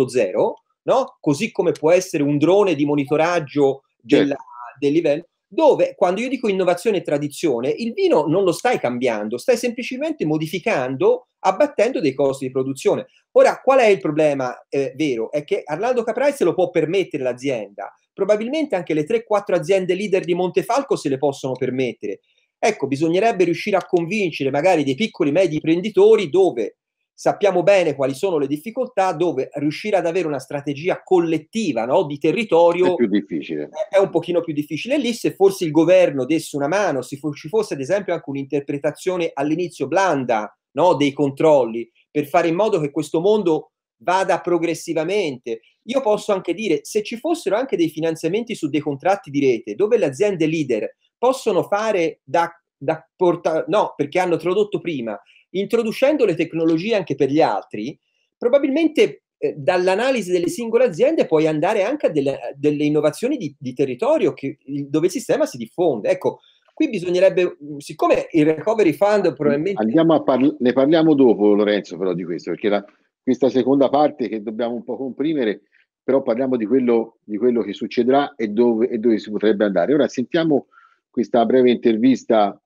no? così come può essere un drone di monitoraggio della, certo. del livello, dove quando io dico innovazione e tradizione, il vino non lo stai cambiando, stai semplicemente modificando, abbattendo dei costi di produzione. Ora, qual è il problema eh, vero? È che Arlando Caprai se lo può permettere l'azienda, probabilmente anche le 3-4 aziende leader di Montefalco se le possono permettere. Ecco, bisognerebbe riuscire a convincere magari dei piccoli e medi imprenditori dove sappiamo bene quali sono le difficoltà, dove riuscire ad avere una strategia collettiva no? di territorio è, è, un pochino più difficile. Lì se forse il governo desse una mano, se ci fosse ad esempio anche un'interpretazione all'inizio blanda no? dei controlli, per fare in modo che questo mondo vada progressivamente. Io posso anche dire, se ci fossero anche dei finanziamenti su dei contratti di rete, dove le aziende leader possono fare da, da porta, no, perché hanno tradotto prima, introducendo le tecnologie anche per gli altri, probabilmente eh, dall'analisi delle singole aziende puoi andare anche a delle, delle innovazioni di, di territorio che, dove il sistema si diffonde. Ecco, qui bisognerebbe, mm, siccome il recovery fund probabilmente... Andiamo a Parl- ne parliamo dopo Lorenzo però di questo, perché la, questa seconda parte che dobbiamo un po' comprimere, però parliamo di quello, di quello che succederà e dove, e dove si potrebbe andare. Ora sentiamo questa breve intervista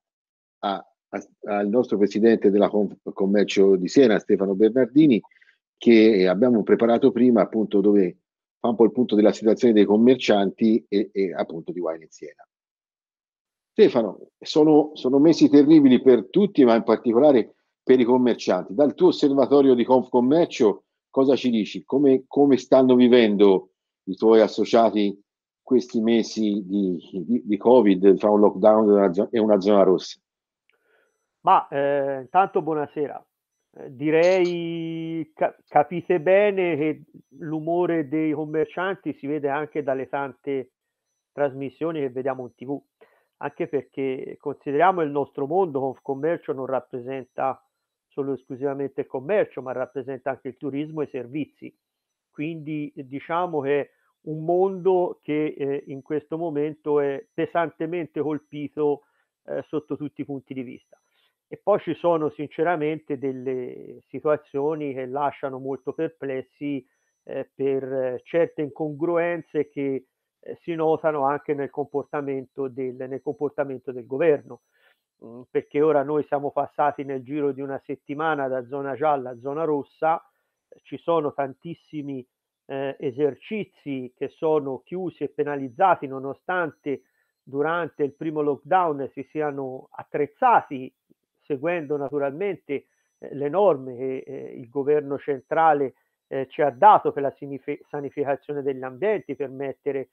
a al nostro presidente della Commercio di Siena, Stefano Bernardini, che abbiamo preparato prima, appunto, dove fa un po' il punto della situazione dei commercianti e, e appunto di Wine in Siena. Stefano, sono, sono, mesi terribili per tutti, ma in particolare per i commercianti. Dal tuo osservatorio di Confcommercio, cosa ci dici? Come, come stanno vivendo i tuoi associati questi mesi di, di, di Covid fra un lockdown e una zona rossa? Ma eh, intanto buonasera. Eh, direi ca- capite bene che l'umore dei commercianti si vede anche dalle tante trasmissioni che vediamo in tv, anche perché consideriamo il nostro mondo, il commercio non rappresenta solo esclusivamente il commercio, ma rappresenta anche il turismo e i servizi. Quindi eh, diciamo che è un mondo che eh, in questo momento è pesantemente colpito eh, sotto tutti i punti di vista. E poi ci sono sinceramente delle situazioni che lasciano molto perplessi eh, per eh, certe incongruenze che eh, si notano anche nel comportamento del, nel comportamento del governo, mm, perché ora noi siamo passati nel giro di una settimana da zona gialla a zona rossa, ci sono tantissimi eh, esercizi che sono chiusi e penalizzati nonostante durante il primo lockdown si siano attrezzati seguendo naturalmente eh, le norme che eh, il governo centrale eh, ci ha dato per la sanificazione degli ambienti, per mettere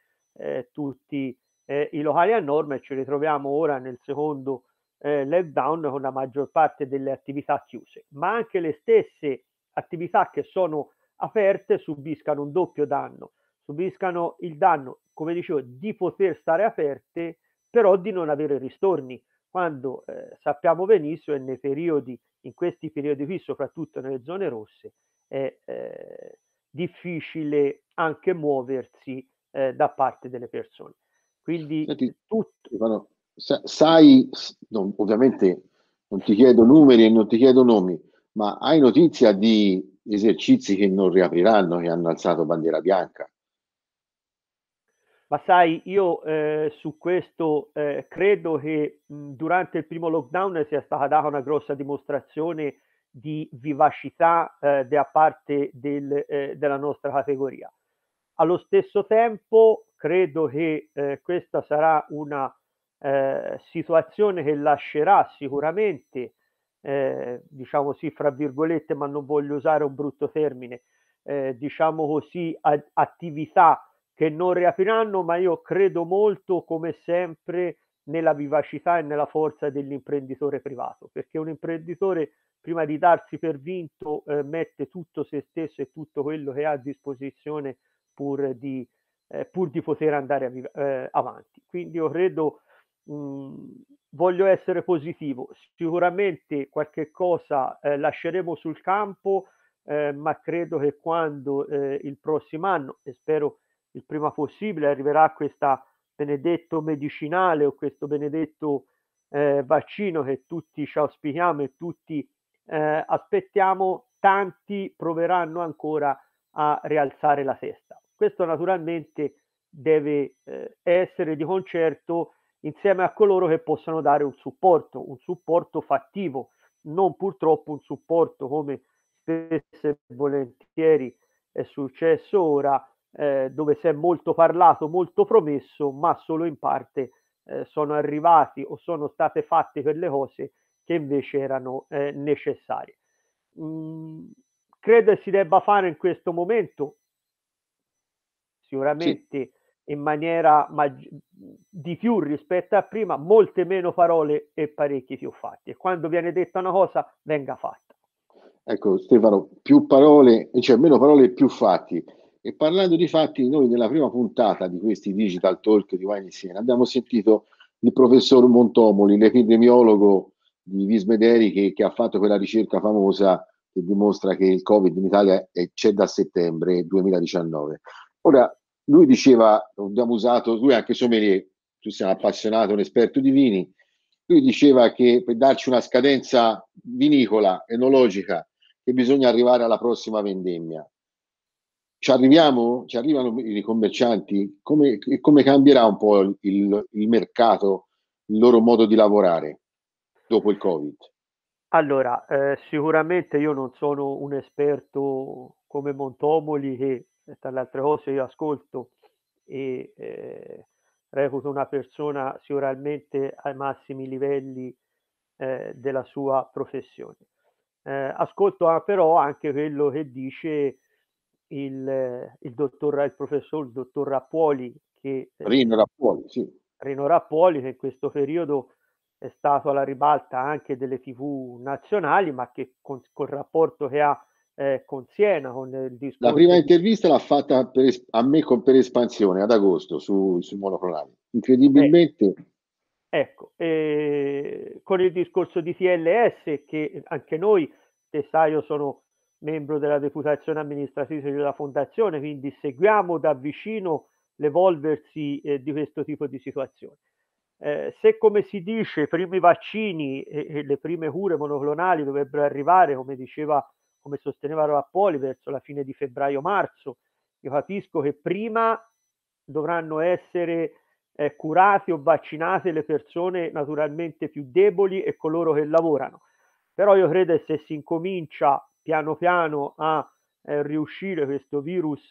tutti i locali a norma e ci ritroviamo ora nel secondo lockdown con la maggior parte delle attività chiuse, ma anche le stesse attività che sono aperte subiscano un doppio danno, subiscano il danno, come dicevo, di poter stare aperte, però di non avere ristorni quando eh, sappiamo benissimo che nei periodi, in questi periodi qui, soprattutto nelle zone rosse, è eh, difficile anche muoversi eh, da parte delle persone. Quindi Senti, tutto... Ivano, sai, no, ovviamente non ti chiedo numeri e non ti chiedo nomi, ma hai notizia di esercizi che non riapriranno, che hanno alzato bandiera bianca? Ma sai, io eh, su questo eh, credo che mh, durante il primo lockdown sia stata data una grossa dimostrazione di vivacità eh, da parte del, eh, della nostra categoria. Allo stesso tempo credo che eh, questa sarà una eh, situazione che lascerà sicuramente, eh, diciamo sì, fra virgolette, ma non voglio usare un brutto termine, diciamo così, attività che non riapriranno, ma io credo molto, come sempre, nella vivacità e nella forza dell'imprenditore privato, perché un imprenditore prima di darsi per vinto eh, mette tutto se stesso e tutto quello che ha a disposizione pur di, eh, pur di poter andare vi- eh, avanti. Quindi io credo, mh, voglio essere positivo, sicuramente qualche cosa eh, lasceremo sul campo, eh, ma credo che quando eh, il prossimo anno, e spero il prima possibile arriverà questa benedetto medicinale o questo benedetto eh, vaccino che tutti ci auspichiamo e tutti eh, aspettiamo, tanti proveranno ancora a rialzare la testa. Questo naturalmente deve eh, essere di concerto insieme a coloro che possono dare un supporto, un supporto fattivo, non purtroppo un supporto come spesso e volentieri è successo ora, eh, dove si è molto parlato, molto promesso, ma solo in parte eh, sono arrivati o sono state fatte quelle cose che invece erano eh, necessarie. Mm, credo si debba fare in questo momento, sicuramente sì. in maniera maggi- di più rispetto a prima, molte meno parole e parecchi più fatti. E quando viene detta una cosa, venga fatta. Ecco Stefano, più parole, cioè meno parole e più fatti e parlando di fatti, noi nella prima puntata di questi Digital Talk di Wine Siena abbiamo sentito il professor Montomoli, l'epidemiologo di Vismederi che, che ha fatto quella ricerca famosa che dimostra che il Covid in Italia è, c'è da settembre 2019. Ora, lui diceva, abbiamo usato, lui anche sommelier, tu sei un appassionato, un esperto di vini, lui diceva che per darci una scadenza vinicola, enologica, che bisogna arrivare alla prossima vendemmia. Ci arriviamo? Ci arrivano i commercianti? Come, come cambierà un po' il, il, mercato, il loro modo di lavorare dopo il Covid? Allora, eh, sicuramente io non sono un esperto come Montomoli che eh, tra le altre cose io ascolto e eh, reputo una persona sicuramente ai massimi livelli eh, della sua professione. Eh, ascolto ah, però anche quello che dice il, il, dottor, il professor, il dottor Rappuoli, che, eh, Rino Rappuoli, sì. Rino Rappuoli, che in questo periodo è stato alla ribalta anche delle tv nazionali, ma che con, col rapporto che ha eh, con Siena, con il discorso... La prima intervista l'ha fatta per, a me con, per espansione ad agosto su, su monoclonali. Incredibilmente... Eh, ecco, eh, con il discorso di TLS che anche noi, Tessaio, sono membro della deputazione amministrativa della fondazione, quindi seguiamo da vicino l'evolversi eh, di questo tipo di situazione. Eh, se come si dice i primi vaccini e, e, le prime cure monoclonali dovrebbero arrivare, come diceva, come sosteneva Rappoli, verso la fine di febbraio-marzo, io capisco che prima dovranno essere eh, curate o vaccinate le persone naturalmente più deboli e coloro che lavorano. Però io credo che se si incomincia piano piano a eh, riuscire questo virus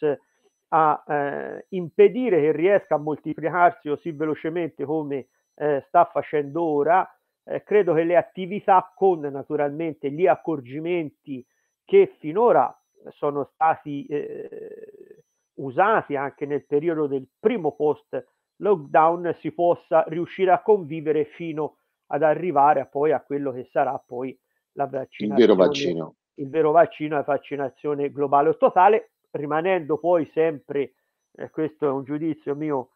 a eh, impedire che riesca a moltiplicarsi così velocemente come eh, sta facendo ora, eh, credo che le attività con naturalmente gli accorgimenti che finora sono stati eh, usati anche nel periodo del primo post lockdown si possa riuscire a convivere fino ad arrivare poi a quello che sarà poi la vaccinazione. Il vero vaccino il vero vaccino è vaccinazione globale o totale, rimanendo poi sempre, eh, questo è un giudizio mio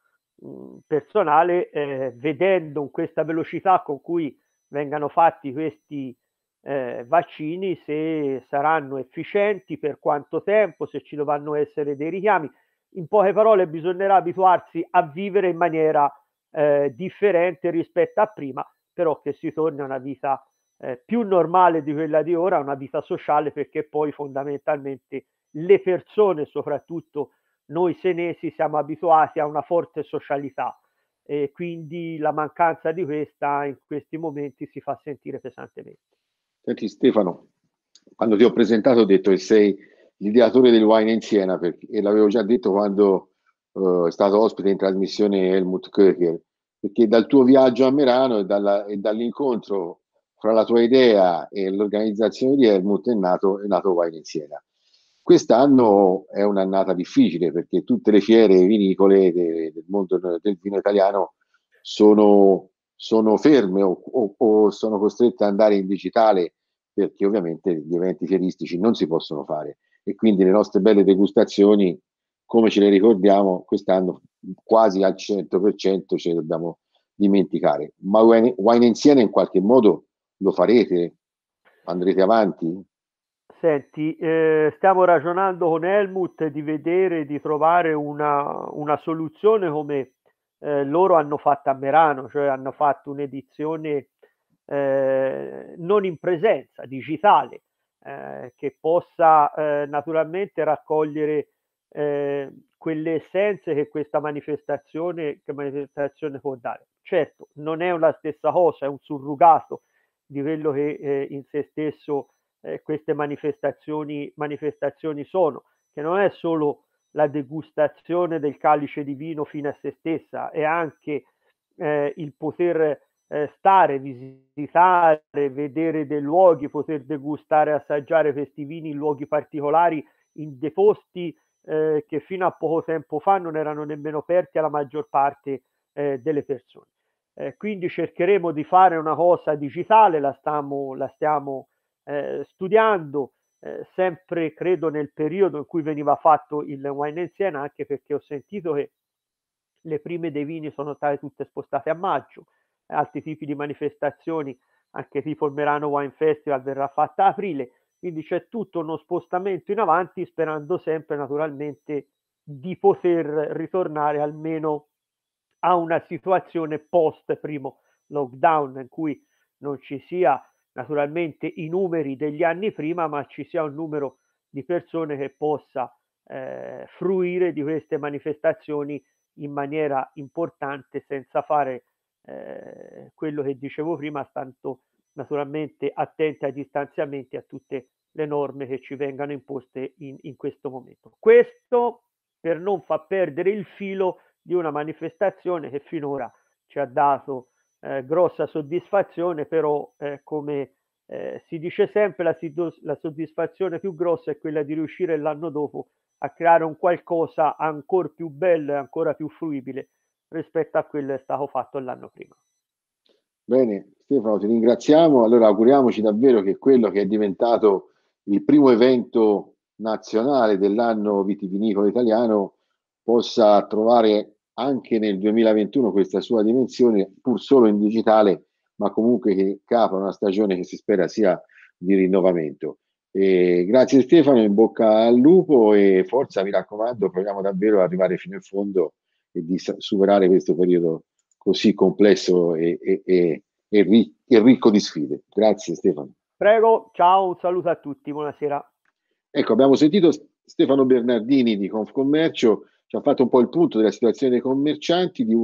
mm, personale, eh, vedendo questa velocità con cui vengano fatti questi eh, vaccini, se saranno efficienti, per quanto tempo, se ci dovranno essere dei richiami. In poche parole bisognerà abituarsi a vivere in maniera eh, differente rispetto a prima, però che si torni a una vita eh, più normale di quella di ora, una vita sociale perché poi fondamentalmente le persone, soprattutto noi senesi, siamo abituati a una forte socialità e quindi la mancanza di questa in questi momenti si fa sentire pesantemente. Senti Stefano, quando ti ho presentato ho detto che sei l'ideatore del wine in Siena perché, e l'avevo già detto quando eh, è stato ospite in trasmissione Helmut Köcher perché dal tuo viaggio a Merano e, dalla, e dall'incontro fra la tua idea e l'organizzazione di Helmut è nato, è nato Wine in Siena. Quest'anno è un'annata difficile perché tutte le fiere vinicole de, del mondo del vino italiano sono, sono ferme o, o, o, sono costrette ad andare in digitale perché ovviamente gli eventi fieristici non si possono fare e quindi le nostre belle degustazioni, come ce le ricordiamo, quest'anno quasi al 100% ce le dobbiamo dimenticare. Ma Wine, Wine in Siena in qualche modo lo farete? Andrete avanti? Senti, eh, stiamo ragionando con Helmut di vedere, di trovare una, una soluzione come eh, loro hanno fatto a Merano, cioè hanno fatto un'edizione eh, non in presenza, digitale, eh, che possa eh, naturalmente raccogliere eh, quelle essenze che questa manifestazione, che manifestazione può dare. Certo, non è la stessa cosa, è un surrugato, di quello che eh, in se stesso eh, queste manifestazioni, manifestazioni sono, che non è solo la degustazione del calice di vino fino a se stessa, è anche eh, il poter eh, stare, visitare, vedere dei luoghi, poter degustare, assaggiare questi vini in luoghi particolari, in dei posti eh, che fino a poco tempo fa non erano nemmeno aperti alla maggior parte eh, delle persone. Eh, quindi cercheremo di fare una cosa digitale, la, stamo, la stiamo eh, studiando, eh, sempre credo nel periodo in cui veniva fatto il wine in Siena, anche perché ho sentito che le prime dei vini sono state tutte spostate a maggio, altri tipi di manifestazioni, anche tipo il Merano Wine Festival verrà fatta a aprile, quindi c'è tutto uno spostamento in avanti sperando sempre naturalmente di poter ritornare almeno a una situazione post primo lockdown in cui non ci sia naturalmente i numeri degli anni prima, ma ci sia un numero di persone che possa eh, fruire di queste manifestazioni in maniera importante senza fare eh, quello che dicevo prima, tanto naturalmente attenti ai distanziamenti, a tutte le norme che ci vengano imposte in, in questo momento. Questo per non far perdere il filo di una manifestazione che finora ci ha dato eh, grossa soddisfazione, però eh, come eh, si dice sempre la, la soddisfazione più grossa è quella di riuscire l'anno dopo a creare un qualcosa ancora più bello e ancora più fruibile rispetto a quello che è stato fatto l'anno prima. Bene, Stefano, ti ringraziamo. Allora auguriamoci davvero che quello che è diventato il primo evento nazionale dell'anno vitivinicolo italiano possa trovare anche nel 2021 questa sua dimensione, pur solo in digitale, ma comunque che capa una stagione che si spera sia di rinnovamento. E grazie Stefano, in bocca al lupo e forza, mi raccomando, proviamo davvero ad arrivare fino in fondo e di superare questo periodo così complesso e, e, e, e ricco di sfide. Grazie Stefano. Prego, ciao, un saluto a tutti, buonasera. Ecco, abbiamo sentito Stefano Bernardini di Confcommercio ci ha fatto un po' il punto della situazione dei commercianti, di,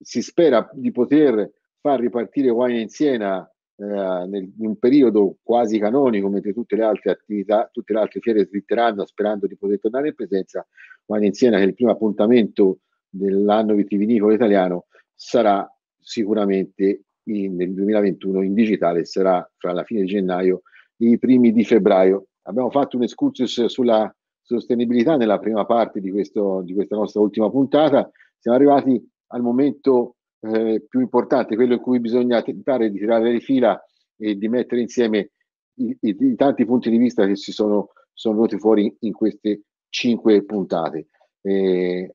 si spera di poter far ripartire Wine in Siena eh, in un periodo quasi canonico, mentre tutte le altre attività, tutte le altre fiere slitteranno sperando di poter tornare in presenza, Wine in Siena che è il primo appuntamento dell'anno vitivinicolo italiano sarà sicuramente in, nel 2021 in digitale, sarà fra la fine di gennaio e i primi di febbraio. Abbiamo fatto un excursus sulla sostenibilità nella prima parte di, questo, di questa nostra ultima puntata, siamo arrivati al momento eh, più importante, quello in cui bisogna tentare di tirare le fila e di mettere insieme i, i, i tanti punti di vista che si sono, sono venuti fuori in queste cinque puntate. Eh,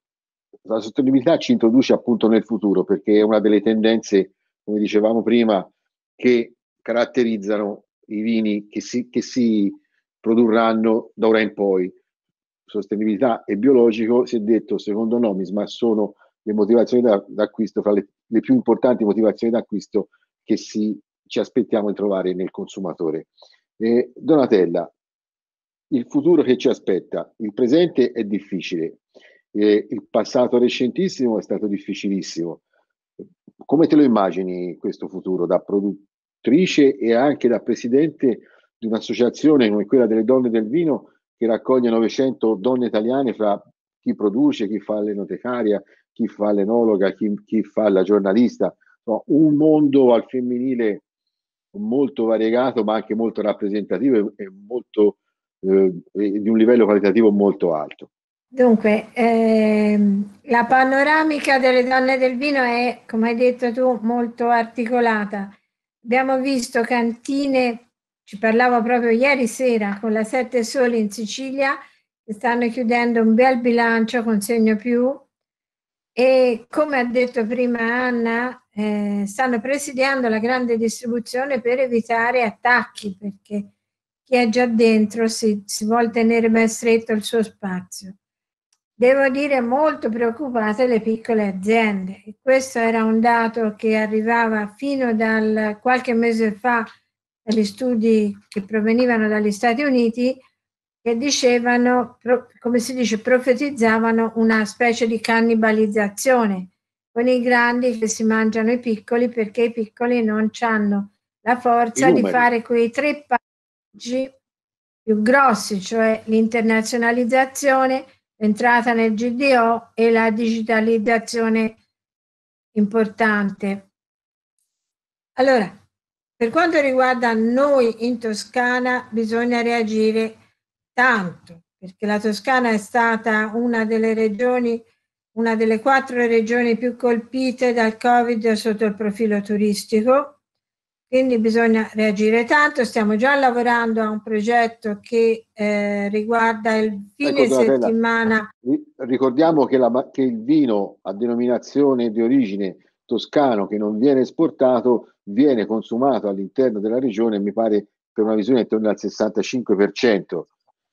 la sostenibilità ci introduce appunto nel futuro perché è una delle tendenze, come dicevamo prima, che caratterizzano i vini che si, che si produrranno da ora in poi sostenibilità e biologico, si è detto secondo ma sono le motivazioni d'acquisto, fra le, le più importanti motivazioni d'acquisto che si, ci aspettiamo di trovare nel consumatore. Eh, Donatella, il futuro che ci aspetta, il presente è difficile, eh, il passato recentissimo è stato difficilissimo. Come te lo immagini questo futuro da produttrice e anche da presidente di un'associazione come quella delle donne del vino? che raccoglie 900 donne italiane fra chi produce, chi fa l'enotecaria, chi fa l'enologa, chi, chi fa la giornalista. No, un mondo al femminile molto variegato ma anche molto rappresentativo e, molto, eh, di un livello qualitativo molto alto. Dunque, ehm, la panoramica delle donne del vino è, come hai detto tu, molto articolata. Abbiamo visto cantine ci parlava proprio ieri sera con la Sette Soli in Sicilia, che stanno chiudendo un bel bilancio con segno più e come ha detto prima Anna, eh, stanno presidiando la grande distribuzione per evitare attacchi, perché chi è già dentro si, si vuole tenere ben stretto il suo spazio. Devo dire molto preoccupate le piccole aziende questo era un dato che arrivava fino a qualche mese fa dagli studi che provenivano dagli Stati Uniti che dicevano, come si dice, profetizzavano una specie di cannibalizzazione con i grandi che si mangiano i piccoli perché i piccoli non hanno la forza di fare quei tre passaggi più grossi, cioè l'internazionalizzazione, l'entrata nel GDO e la digitalizzazione importante. Allora, per quanto riguarda noi in Toscana, bisogna reagire tanto, perché la Toscana è stata una delle regioni, una delle quattro regioni più colpite dal Covid sotto il profilo turistico, quindi bisogna reagire tanto. Stiamo già lavorando a un progetto che eh, riguarda il fine ecco, settimana. Ricordiamo che, la, che il vino a denominazione di origine toscano che non viene esportato viene consumato all'interno della regione, mi pare per una visione intorno al 65%,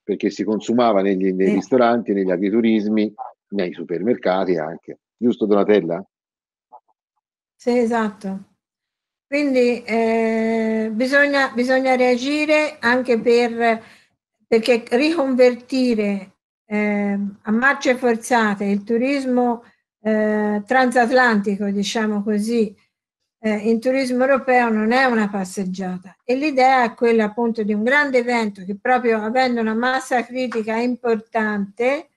perché si consumava negli, nei ristoranti, negli agriturismi, nei supermercati anche. Giusto Donatella? Sì, esatto. Quindi eh, bisogna, bisogna, reagire anche per, perché riconvertire eh, a marce forzate il turismo eh, transatlantico, diciamo così, eh, in turismo europeo non è una passeggiata e l'idea è quella appunto di un grande evento che proprio avendo una massa critica importante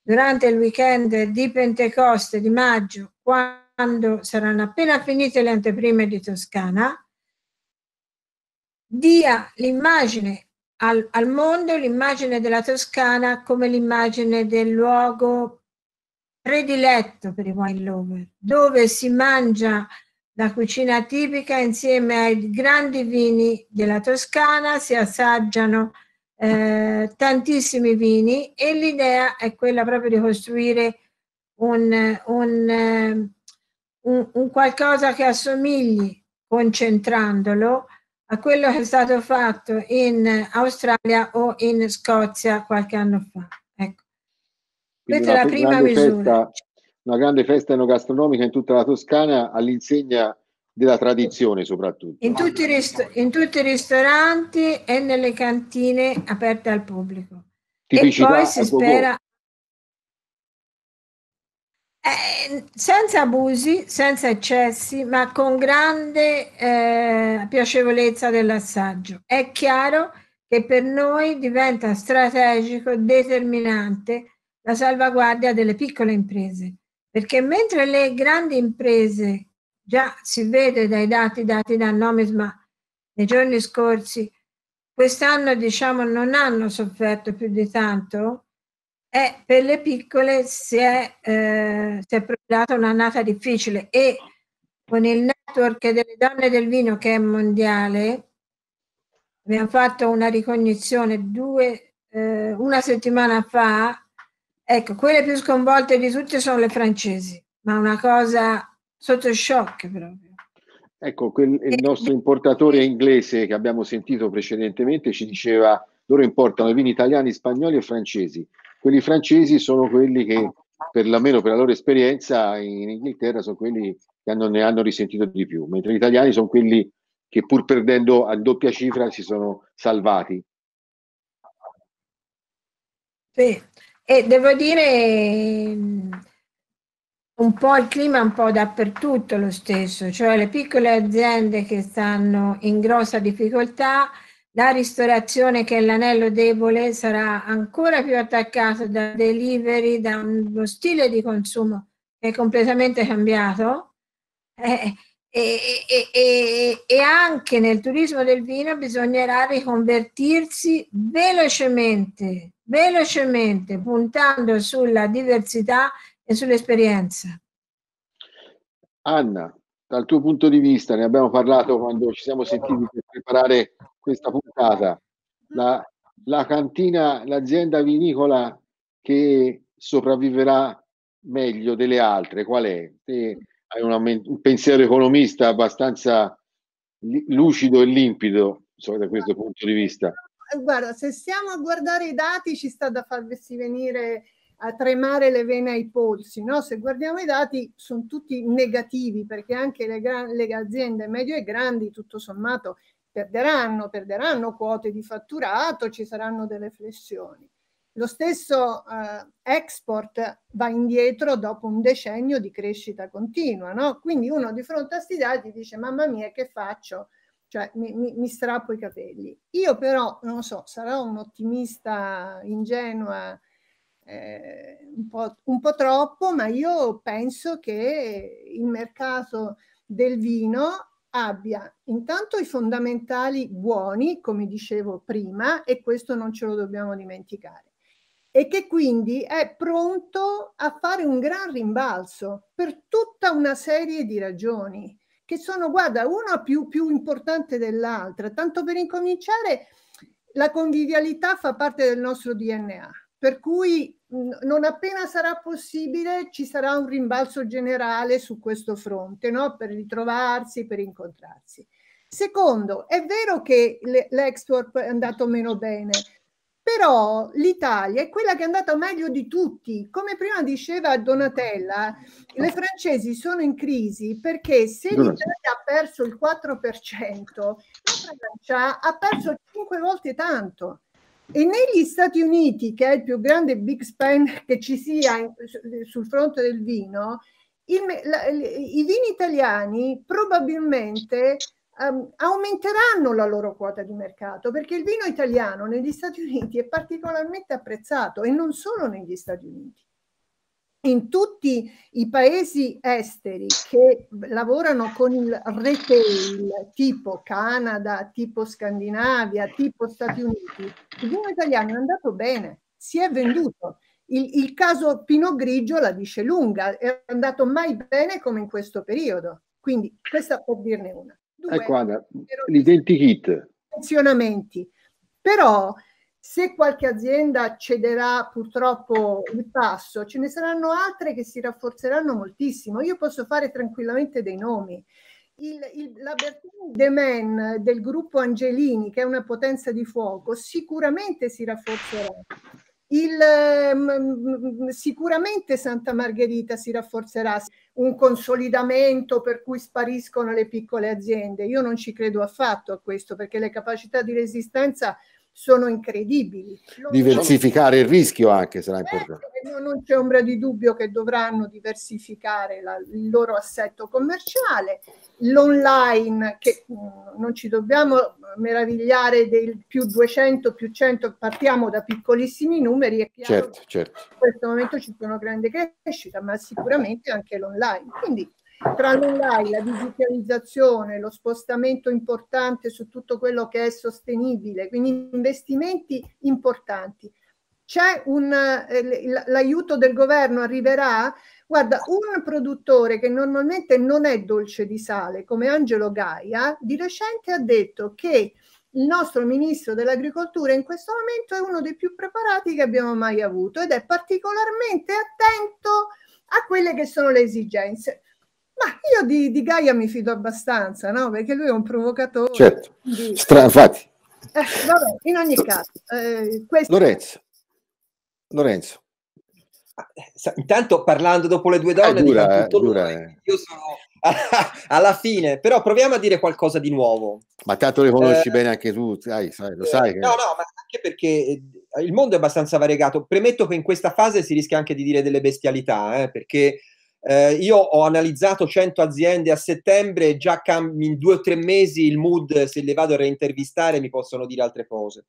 durante il weekend di Pentecoste di maggio, quando saranno appena finite le anteprime di Toscana, dia l'immagine al, al mondo, l'immagine della Toscana come l'immagine del luogo prediletto per i wine lover, dove si mangia la cucina tipica insieme ai grandi vini della Toscana si assaggiano eh, tantissimi vini e l'idea è quella proprio di costruire un, un, eh, un, un qualcosa che assomigli, concentrandolo, a quello che è stato fatto in Australia o in Scozia qualche anno fa. Ecco. Questa è la prima misura. Festa, una grande festa enogastronomica in tutta la Toscana all'insegna della tradizione soprattutto. In tutti, in tutti i ristoranti e nelle cantine aperte al pubblico. Tipicità e poi si spera... Eh, senza abusi, senza eccessi, ma con grande eh, piacevolezza dell'assaggio. È chiaro che per noi diventa strategico, determinante la salvaguardia delle piccole imprese perché mentre le grandi imprese, già si vede dai dati dati da Nomisma nei giorni scorsi, quest'anno diciamo non hanno sofferto più di tanto, e per le piccole si è, eh, si è profilata un'annata difficile e con il network delle donne del vino che è mondiale, abbiamo fatto una ricognizione due, eh, una settimana fa Ecco, quelle più sconvolte di tutte sono le francesi, ma una cosa sotto shock proprio. Ecco, quel, il nostro importatore inglese che abbiamo sentito precedentemente ci diceva loro importano vini italiani, spagnoli e francesi. Quelli francesi sono quelli che, perlomeno per la loro esperienza in Inghilterra, sono quelli che hanno, ne hanno risentito di più, mentre gli italiani sono quelli che pur perdendo a doppia cifra si sono salvati. Sì, e devo dire mm, un po' il clima un po' dappertutto lo stesso, cioè le piccole aziende che stanno in grossa difficoltà, la ristorazione che è l'anello debole sarà ancora più attaccata da delivery, da uno stile di consumo che è completamente cambiato. Eh, e, e, e, e, anche nel turismo del vino bisognerà riconvertirsi velocemente, velocemente, puntando sulla diversità e sull'esperienza. Anna, dal tuo punto di vista, ne abbiamo parlato quando ci siamo sentiti per preparare questa puntata, la, la cantina, l'azienda vinicola che sopravviverà meglio delle altre, qual è? E, hai una, un pensiero economista abbastanza lucido e limpido so, da questo punto di vista. Eh, guarda, se stiamo a guardare i dati ci sta da farsi venire a tremare le vene ai polsi, no? se guardiamo i dati sono tutti negativi perché anche le, gran, le aziende medio e grandi tutto sommato perderanno, perderanno quote di fatturato, ci saranno delle flessioni. Lo stesso eh, export va indietro dopo un decennio di crescita continua, no? Quindi uno di fronte a questi dati dice mamma mia che faccio? Cioè mi, mi, mi strappo i capelli. Io però, non so, sarò un ottimista ingenua, eh, un, po', un po' troppo, ma io penso che il mercato del vino abbia intanto i fondamentali buoni, come dicevo prima, e questo non ce lo dobbiamo dimenticare e che quindi è pronto a fare un gran rimbalzo per tutta una serie di ragioni che sono, guarda, una più, più importante dell'altra. Tanto per incominciare, la convivialità fa parte del nostro DNA, per cui non appena sarà possibile ci sarà un rimbalzo generale su questo fronte, no? per ritrovarsi, per incontrarsi. Secondo, è vero che l'export è andato meno bene, però l'Italia è quella che è andata meglio di tutti. Come prima diceva Donatella, le francesi sono in crisi perché se l'Italia ha perso il 4%, la Francia ha perso 5 volte tanto. E negli Stati Uniti, che è il più grande big spend che ci sia in, sul fronte del vino, il, la, i vini italiani probabilmente um, aumenteranno la loro quota di mercato perché il vino italiano negli Stati Uniti è particolarmente apprezzato e non solo negli Stati Uniti. In tutti i paesi esteri che lavorano con il retail tipo Canada, tipo Scandinavia, tipo Stati Uniti, il vino italiano è andato bene, si è venduto. Il, il, caso Pino Grigio la dice lunga, è andato mai bene come in questo periodo. Quindi questa per dirne una. Due, ecco eh, Anna, l'identikit. Funzionamenti. Però se qualche azienda cederà purtroppo il passo, ce ne saranno altre che si rafforzeranno moltissimo. Io posso fare tranquillamente dei nomi. Il, il, la Bertini De Men del gruppo Angelini, che è una potenza di fuoco, sicuramente si rafforzerà. Il, mm, mm, mm, sicuramente Santa Margherita si rafforzerà un consolidamento per cui spariscono le piccole aziende. Io non ci credo affatto a questo perché le capacità di resistenza sono incredibili. Non diversificare il rischio anche sarà eh, importante. Eh, non c'è ombra di dubbio che dovranno diversificare la, il loro assetto commerciale, l'online che mm, non ci dobbiamo meravigliare del più 200 più 100, partiamo da piccolissimi numeri e chiaro certo, certo. in questo momento ci sono grande crescita, ma sicuramente anche l'online. Quindi tra l'online, la digitalizzazione, lo spostamento importante su tutto quello che è sostenibile, quindi investimenti importanti. C'è un, eh, l'aiuto del governo arriverà? Guarda, un produttore che normalmente non è dolce di sale, come Angelo Gaia, di recente ha detto che il nostro ministro dell'agricoltura in questo momento è uno dei più preparati che abbiamo mai avuto ed è particolarmente attento a quelle che sono le esigenze. Ma io di, di Gaia mi fido abbastanza, no? Perché lui è un provocatore. Certo, quindi... Stra- infatti. Eh, vabbè, in ogni caso. Eh, questo... Lorenzo. Lorenzo. Ah, eh, intanto parlando dopo le due donne, eh, dura, eh, dura, io eh. sono alla fine, però proviamo a dire qualcosa di nuovo. Ma tanto le conosci eh, bene anche tu, sai, sai, lo sai. Che... No, no, ma anche perché il mondo è abbastanza variegato. Premetto che in questa fase si rischia anche di dire delle bestialità, eh, perché eh, io ho analizzato 100 aziende a settembre e già cam- in due o tre mesi il mood, se le vado a reintervistare, mi possono dire altre cose.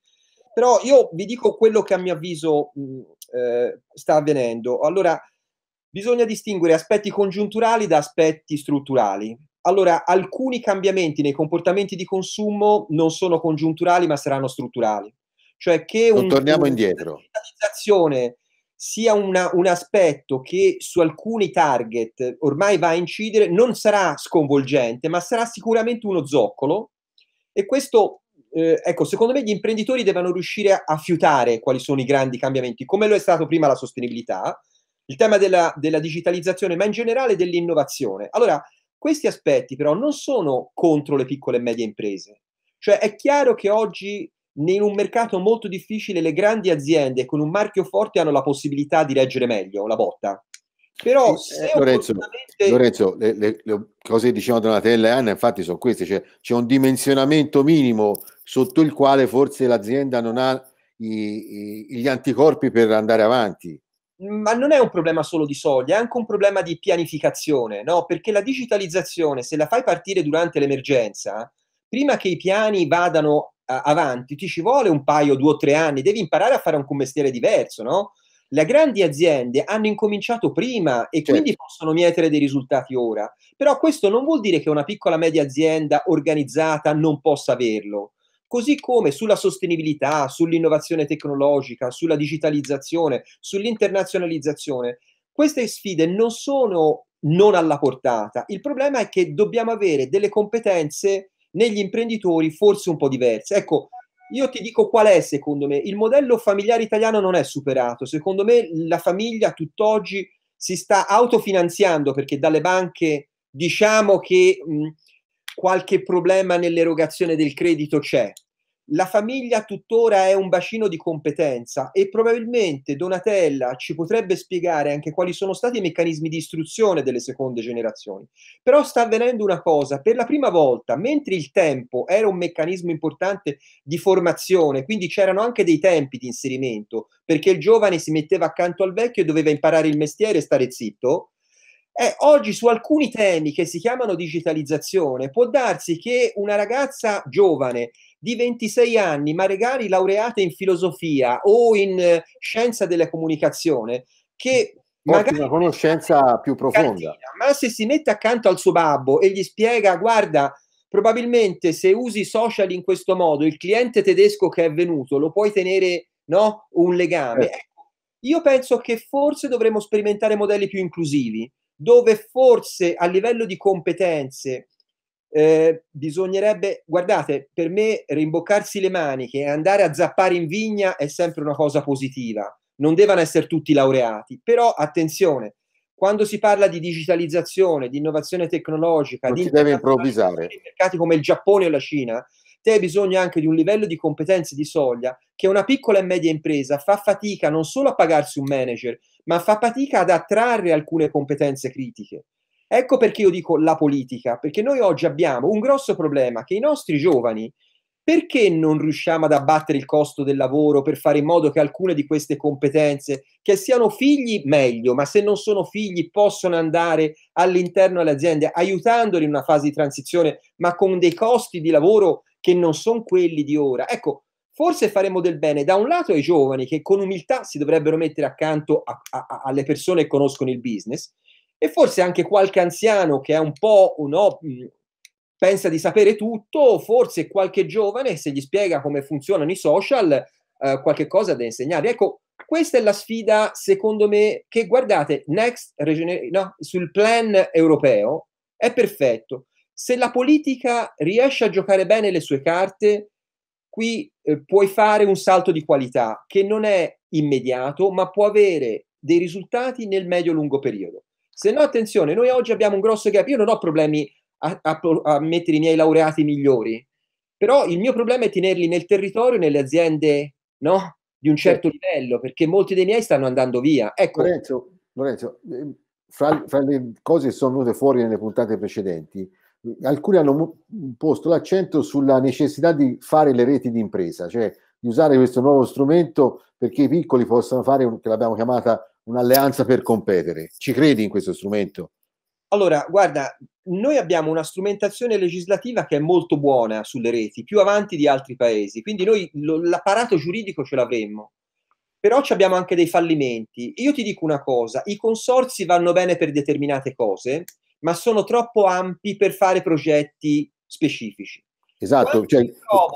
Però io vi dico quello che a mio avviso mh, mm, eh, sta avvenendo. Allora, bisogna distinguere aspetti congiunturali da aspetti strutturali. Allora, alcuni cambiamenti nei comportamenti di consumo non sono congiunturali, ma saranno strutturali. Cioè che non un, torniamo indietro. La digitalizzazione sia una, un aspetto che su alcuni target ormai va a incidere, non sarà sconvolgente, ma sarà sicuramente uno zoccolo. E questo, eh, ecco, secondo me gli imprenditori devono riuscire a, fiutare quali sono i grandi cambiamenti, come lo è stato prima la sostenibilità, il tema della, della digitalizzazione, ma in generale dell'innovazione. Allora, questi aspetti però non sono contro le piccole e medie imprese. Cioè è chiaro che oggi in un mercato molto difficile le grandi aziende con un marchio forte hanno la possibilità di reggere meglio la botta. Però eh, Lorenzo, opportunamente... Lorenzo le, le, le, cose che dicevano Donatella e Anna infatti sono queste, cioè, c'è un dimensionamento minimo sotto il quale forse l'azienda non ha i, i, gli anticorpi per andare avanti. Ma non è un problema solo di soglia, è anche un problema di pianificazione, no? perché la digitalizzazione se la fai partire durante l'emergenza, prima che i piani vadano avanti ti ci vuole un paio, due o tre anni, devi imparare a fare un mestiere diverso, no? Le grandi aziende hanno incominciato prima e certo. quindi possono mietere dei risultati ora, però questo non vuol dire che una piccola media azienda organizzata non possa averlo. Così come sulla sostenibilità, sull'innovazione tecnologica, sulla digitalizzazione, sull'internazionalizzazione, queste sfide non sono non alla portata. Il problema è che dobbiamo avere delle competenze negli imprenditori forse un po' diverse. Ecco, io ti dico qual è secondo me. Il modello familiare italiano non è superato. Secondo me la famiglia tutt'oggi si sta autofinanziando perché dalle banche diciamo che mh, qualche problema nell'erogazione del credito c'è la famiglia tuttora è un bacino di competenza e probabilmente Donatella ci potrebbe spiegare anche quali sono stati i meccanismi di istruzione delle seconde generazioni. Però sta avvenendo una cosa, per la prima volta, mentre il tempo era un meccanismo importante di formazione, quindi c'erano anche dei tempi di inserimento, perché il giovane si metteva accanto al vecchio e doveva imparare il mestiere e stare zitto, eh, oggi su alcuni temi che si chiamano digitalizzazione può darsi che una ragazza giovane di 26 anni, magari laureate in filosofia o in eh, scienza della comunicazione, che magari una conoscenza più profonda. Cartina, ma se si mette accanto al suo babbo e gli spiega, guarda, probabilmente se usi social in questo modo, il cliente tedesco che è venuto lo puoi tenere no? un legame. Eh. Io penso che forse dovremmo sperimentare modelli più inclusivi, dove forse a livello di competenze eh, bisognerebbe, guardate, per me rimboccarsi le maniche e andare a zappare in vigna è sempre una cosa positiva, non devono essere tutti laureati, però attenzione, quando si parla di digitalizzazione, di innovazione tecnologica, non di deve improvvisare. mercati come il Giappone o la Cina, te hai bisogno anche di un livello di competenze di soglia che una piccola e media impresa fa fatica non solo a pagarsi un manager, ma fa fatica ad attrarre alcune competenze critiche. Ecco perché io dico la politica, perché noi oggi abbiamo un grosso problema che i nostri giovani, perché non riusciamo ad abbattere il costo del lavoro per fare in modo che alcune di queste competenze, che siano figli meglio, ma se non sono figli possono andare all'interno delle aziende, aiutandoli in una fase di transizione, ma con dei costi di lavoro che non sono quelli di ora. Ecco, forse faremo del bene da un lato ai giovani che con umiltà si dovrebbero mettere accanto a, a, a, alle persone che conoscono il business e forse anche qualche anziano che è un po' no, mm, pensa di sapere tutto, forse qualche giovane, se gli spiega come funzionano i social, eh, qualche cosa da insegnare. Ecco, questa è la sfida, secondo me, che guardate, Next no, sul plan europeo è perfetto. Se la politica riesce a giocare bene le sue carte, qui eh, puoi fare un salto di qualità che non è immediato, ma può avere dei risultati nel medio-lungo periodo. Se no, attenzione, noi oggi abbiamo un grosso gap. Io non ho problemi a, a, a mettere i miei laureati migliori, però il mio problema è tenerli nel territorio, nelle aziende no? di un certo sì. livello, perché molti dei miei stanno andando via. Ecco. Lorenzo, Lorenzo ehm, fra, fra, le cose che sono venute fuori nelle puntate precedenti, alcuni hanno posto l'accento sulla necessità di fare le reti di impresa, cioè di usare questo nuovo strumento perché i piccoli possano fare, che l'abbiamo chiamata un'alleanza per competere. Ci credi in questo strumento? Allora, guarda, noi abbiamo una strumentazione legislativa che è molto buona sulle reti, più avanti di altri paesi, quindi noi lo, l'apparato giuridico ce l'avremmo, però abbiamo anche dei fallimenti. Io ti dico una cosa, i consorsi vanno bene per determinate cose, ma sono troppo ampi per fare progetti specifici. Esatto, cioè,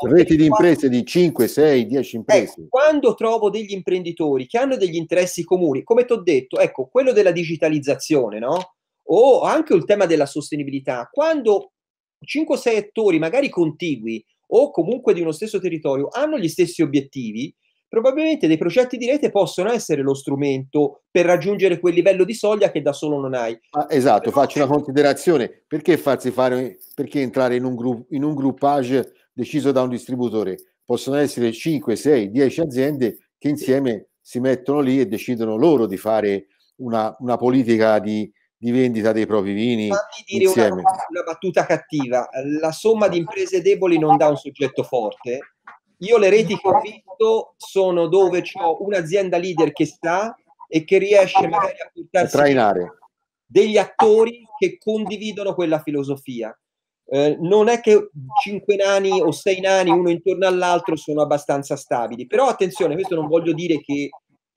reti di imprese di 5, 6, 10 imprese. Ecco, quando trovo degli imprenditori che hanno degli interessi comuni, come ti ho detto, ecco, quello della digitalizzazione, no? O anche il tema della sostenibilità, quando 5 6 attori, magari contigui o comunque di uno stesso territorio, hanno gli stessi obiettivi, probabilmente dei progetti di rete possono essere lo strumento per raggiungere quel livello di soglia che da solo non hai. Ah, esatto, Però eh, faccio una eh. considerazione, perché farsi fare, perché entrare in un, gru- in un groupage deciso da un distributore? Possono essere 5, 6, 10 aziende che insieme si mettono lì e decidono loro di fare una, una politica di, di vendita dei propri vini. Fammi dire una, una, battuta cattiva: la somma di imprese deboli non dà un soggetto forte, io le reti che ho visto sono dove ho un'azienda leader che sta e che riesce magari a portarsi trainare. degli attori che condividono quella filosofia. Eh, non è che cinque nani o sei nani uno intorno all'altro sono abbastanza stabili, però attenzione, questo non voglio dire che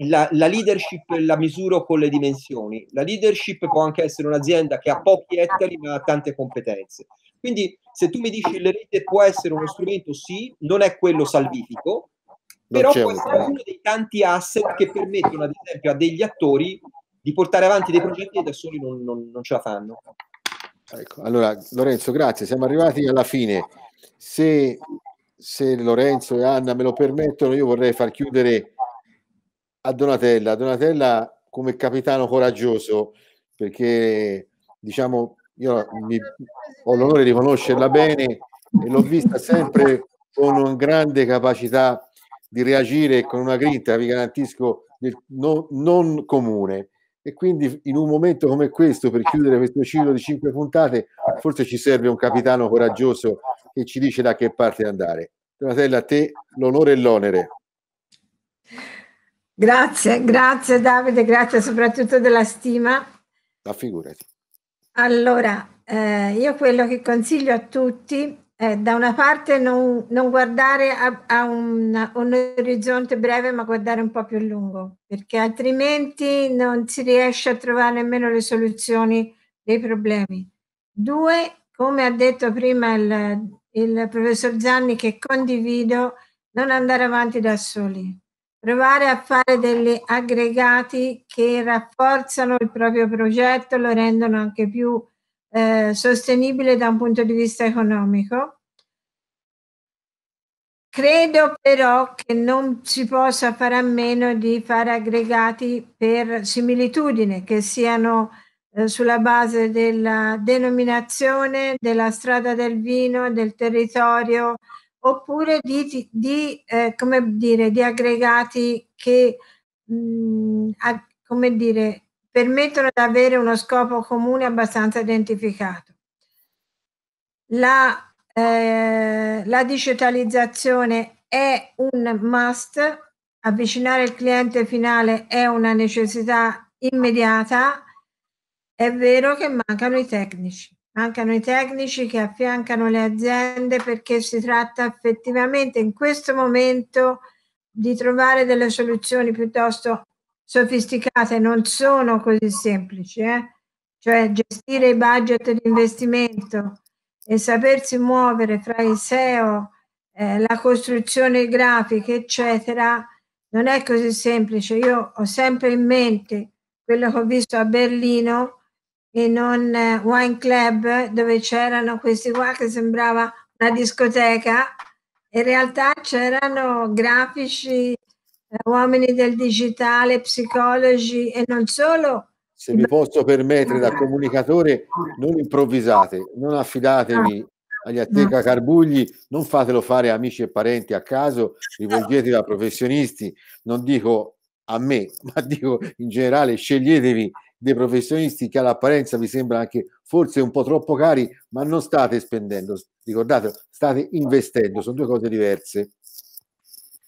la, la, leadership la misuro con le dimensioni. La leadership può anche essere un'azienda che ha pochi ettari ma ha tante competenze. Quindi se tu mi dici la rete può essere uno strumento, sì, non è quello salvifico, però può essere uno dei tanti asset che permettono ad esempio a degli attori di portare avanti dei progetti che da soli non, non, non ce la fanno. Ecco, allora Lorenzo, grazie, siamo arrivati alla fine. Se, se, Lorenzo e Anna me lo permettono, io vorrei far chiudere a Donatella. Donatella come capitano coraggioso, perché diciamo io mi, ho l'onore di conoscerla bene e l'ho vista sempre con una grande capacità di reagire con una grinta, vi garantisco, non, non comune. E quindi in un momento come questo, per chiudere questo ciclo di cinque puntate, forse ci serve un capitano coraggioso che ci dice da che parte andare. Donatella, a te l'onore e l'onere. Grazie, grazie Davide, grazie soprattutto della stima. Ma figurati. Allora, eh, io quello che consiglio a tutti è da una parte non, non guardare a, a un, un, orizzonte breve, ma guardare un po' più lungo, perché altrimenti non si riesce a trovare nemmeno le soluzioni dei problemi. Due, come ha detto prima il, il professor Zanni, che condivido, non andare avanti da soli, provare a fare degli aggregati che rafforzano il proprio progetto, lo rendono anche più eh, sostenibile da un punto di vista economico. Credo però che non si possa fare a meno di fare aggregati per similitudine, che siano eh, sulla base della denominazione, della strada del vino, del territorio, oppure di, di, eh, dire, di aggregati che mh, mm, a, come dire, permettono di avere uno scopo comune abbastanza identificato. La, eh, la digitalizzazione è un must, avvicinare il cliente finale è una necessità immediata, è vero che mancano i tecnici mancano i tecnici che affiancano le aziende perché si tratta effettivamente in questo momento di trovare delle soluzioni piuttosto sofisticate, non sono così semplici, eh? cioè gestire i budget di investimento e sapersi muovere fra i SEO, eh, la costruzione grafica, eccetera, non è così semplice. Io ho sempre in mente quello che ho visto a Berlino, in un eh, wine club dove c'erano questi qua che sembrava una discoteca, in realtà c'erano grafici, eh, uomini del digitale, psicologi e non solo. Se vi posso permettere da comunicatore, non improvvisate, non affidatevi agli Atteca Carbugli, non fatelo fare amici e parenti a caso, rivolgetevi a professionisti, non dico a me, ma dico in generale sceglietevi dei professionisti che all'apparenza vi sembra anche forse un po' troppo cari, ma non state spendendo, ricordate, state investendo, sono due cose diverse.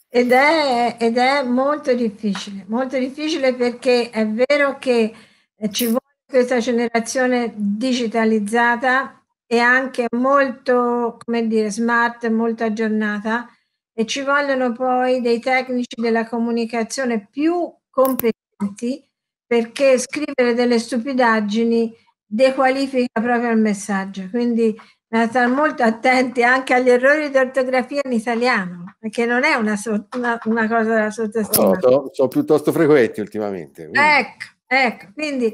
Ed è, ed è molto difficile, molto difficile perché è vero che ci vuole questa generazione digitalizzata e anche molto, come dire, smart, molto aggiornata, e ci vogliono poi dei tecnici della comunicazione più competenti perché scrivere delle stupidaggini dequalifica proprio il messaggio. Quindi bisogna stare molto attenti anche agli errori di ortografia in italiano, perché non è una, so, una, una cosa da sottostimare. No, sono, sono piuttosto frequenti ultimamente. Quindi. Ecco, ecco, quindi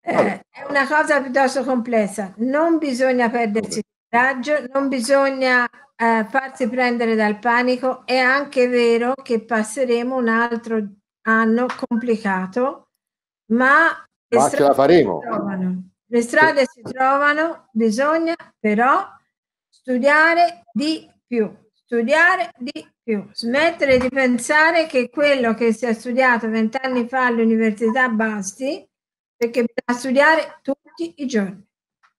eh, è una cosa piuttosto complessa. Non bisogna perdersi il coraggio, non bisogna eh, farsi prendere dal panico, è anche vero che passeremo un altro anno complicato, ma, le ma ce la faremo. Le strade si trovano, bisogna però studiare di più, studiare di più, smettere di pensare che quello che si è studiato vent'anni fa all'università basti, perché bisogna studiare tutti i giorni.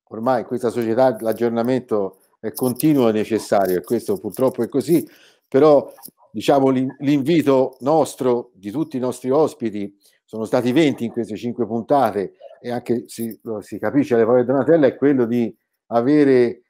Ormai questa società, l'aggiornamento è continuo e necessario e questo purtroppo è così, però diciamo l'invito nostro di tutti i nostri ospiti, sono stati 20 in queste cinque puntate e anche si, si capisce alle parole di Donatella, è quello di avere eh,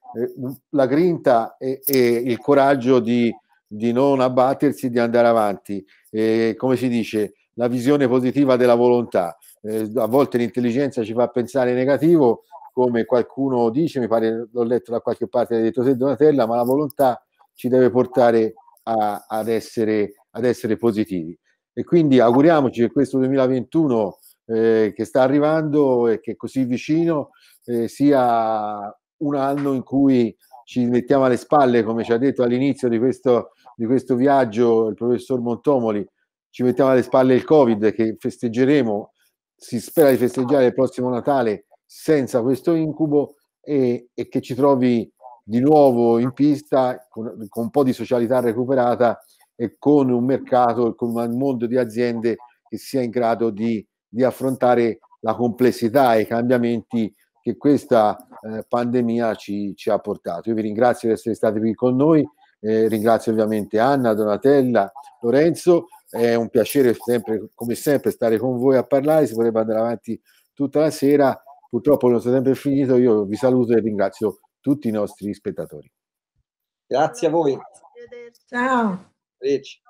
la grinta e, e, il coraggio di, di, non abbattersi, di andare avanti. E, come si dice, la visione positiva della volontà. Eh, a volte l'intelligenza ci fa pensare negativo, come qualcuno dice, mi pare l'ho letto da qualche parte, ha detto se Donatella, ma la volontà ci deve portare a, ad, essere, ad, essere, positivi. E quindi auguriamoci che questo 2021 eh, che sta arrivando e che è così vicino eh, sia un anno in cui ci mettiamo alle spalle, come ci ha detto all'inizio di questo, di questo viaggio il professor Montomoli, ci mettiamo alle spalle il Covid che festeggeremo, si spera di festeggiare il prossimo Natale senza questo incubo e, e che ci trovi di nuovo in pista con, con, un po' di socialità recuperata e con un mercato, e con un mondo di aziende che sia in grado di, di affrontare la complessità e i cambiamenti che questa eh, pandemia ci, ci, ha portato. Io vi ringrazio di essere stati qui con noi, eh, ringrazio ovviamente Anna, Donatella, Lorenzo, è un piacere sempre, come sempre stare con voi a parlare, si potrebbe andare avanti tutta la sera Purtroppo il nostro tempo è finito, io vi saluto e ringrazio tutti i nostri spettatori. Grazie a voi. Ciao. Arrivederci.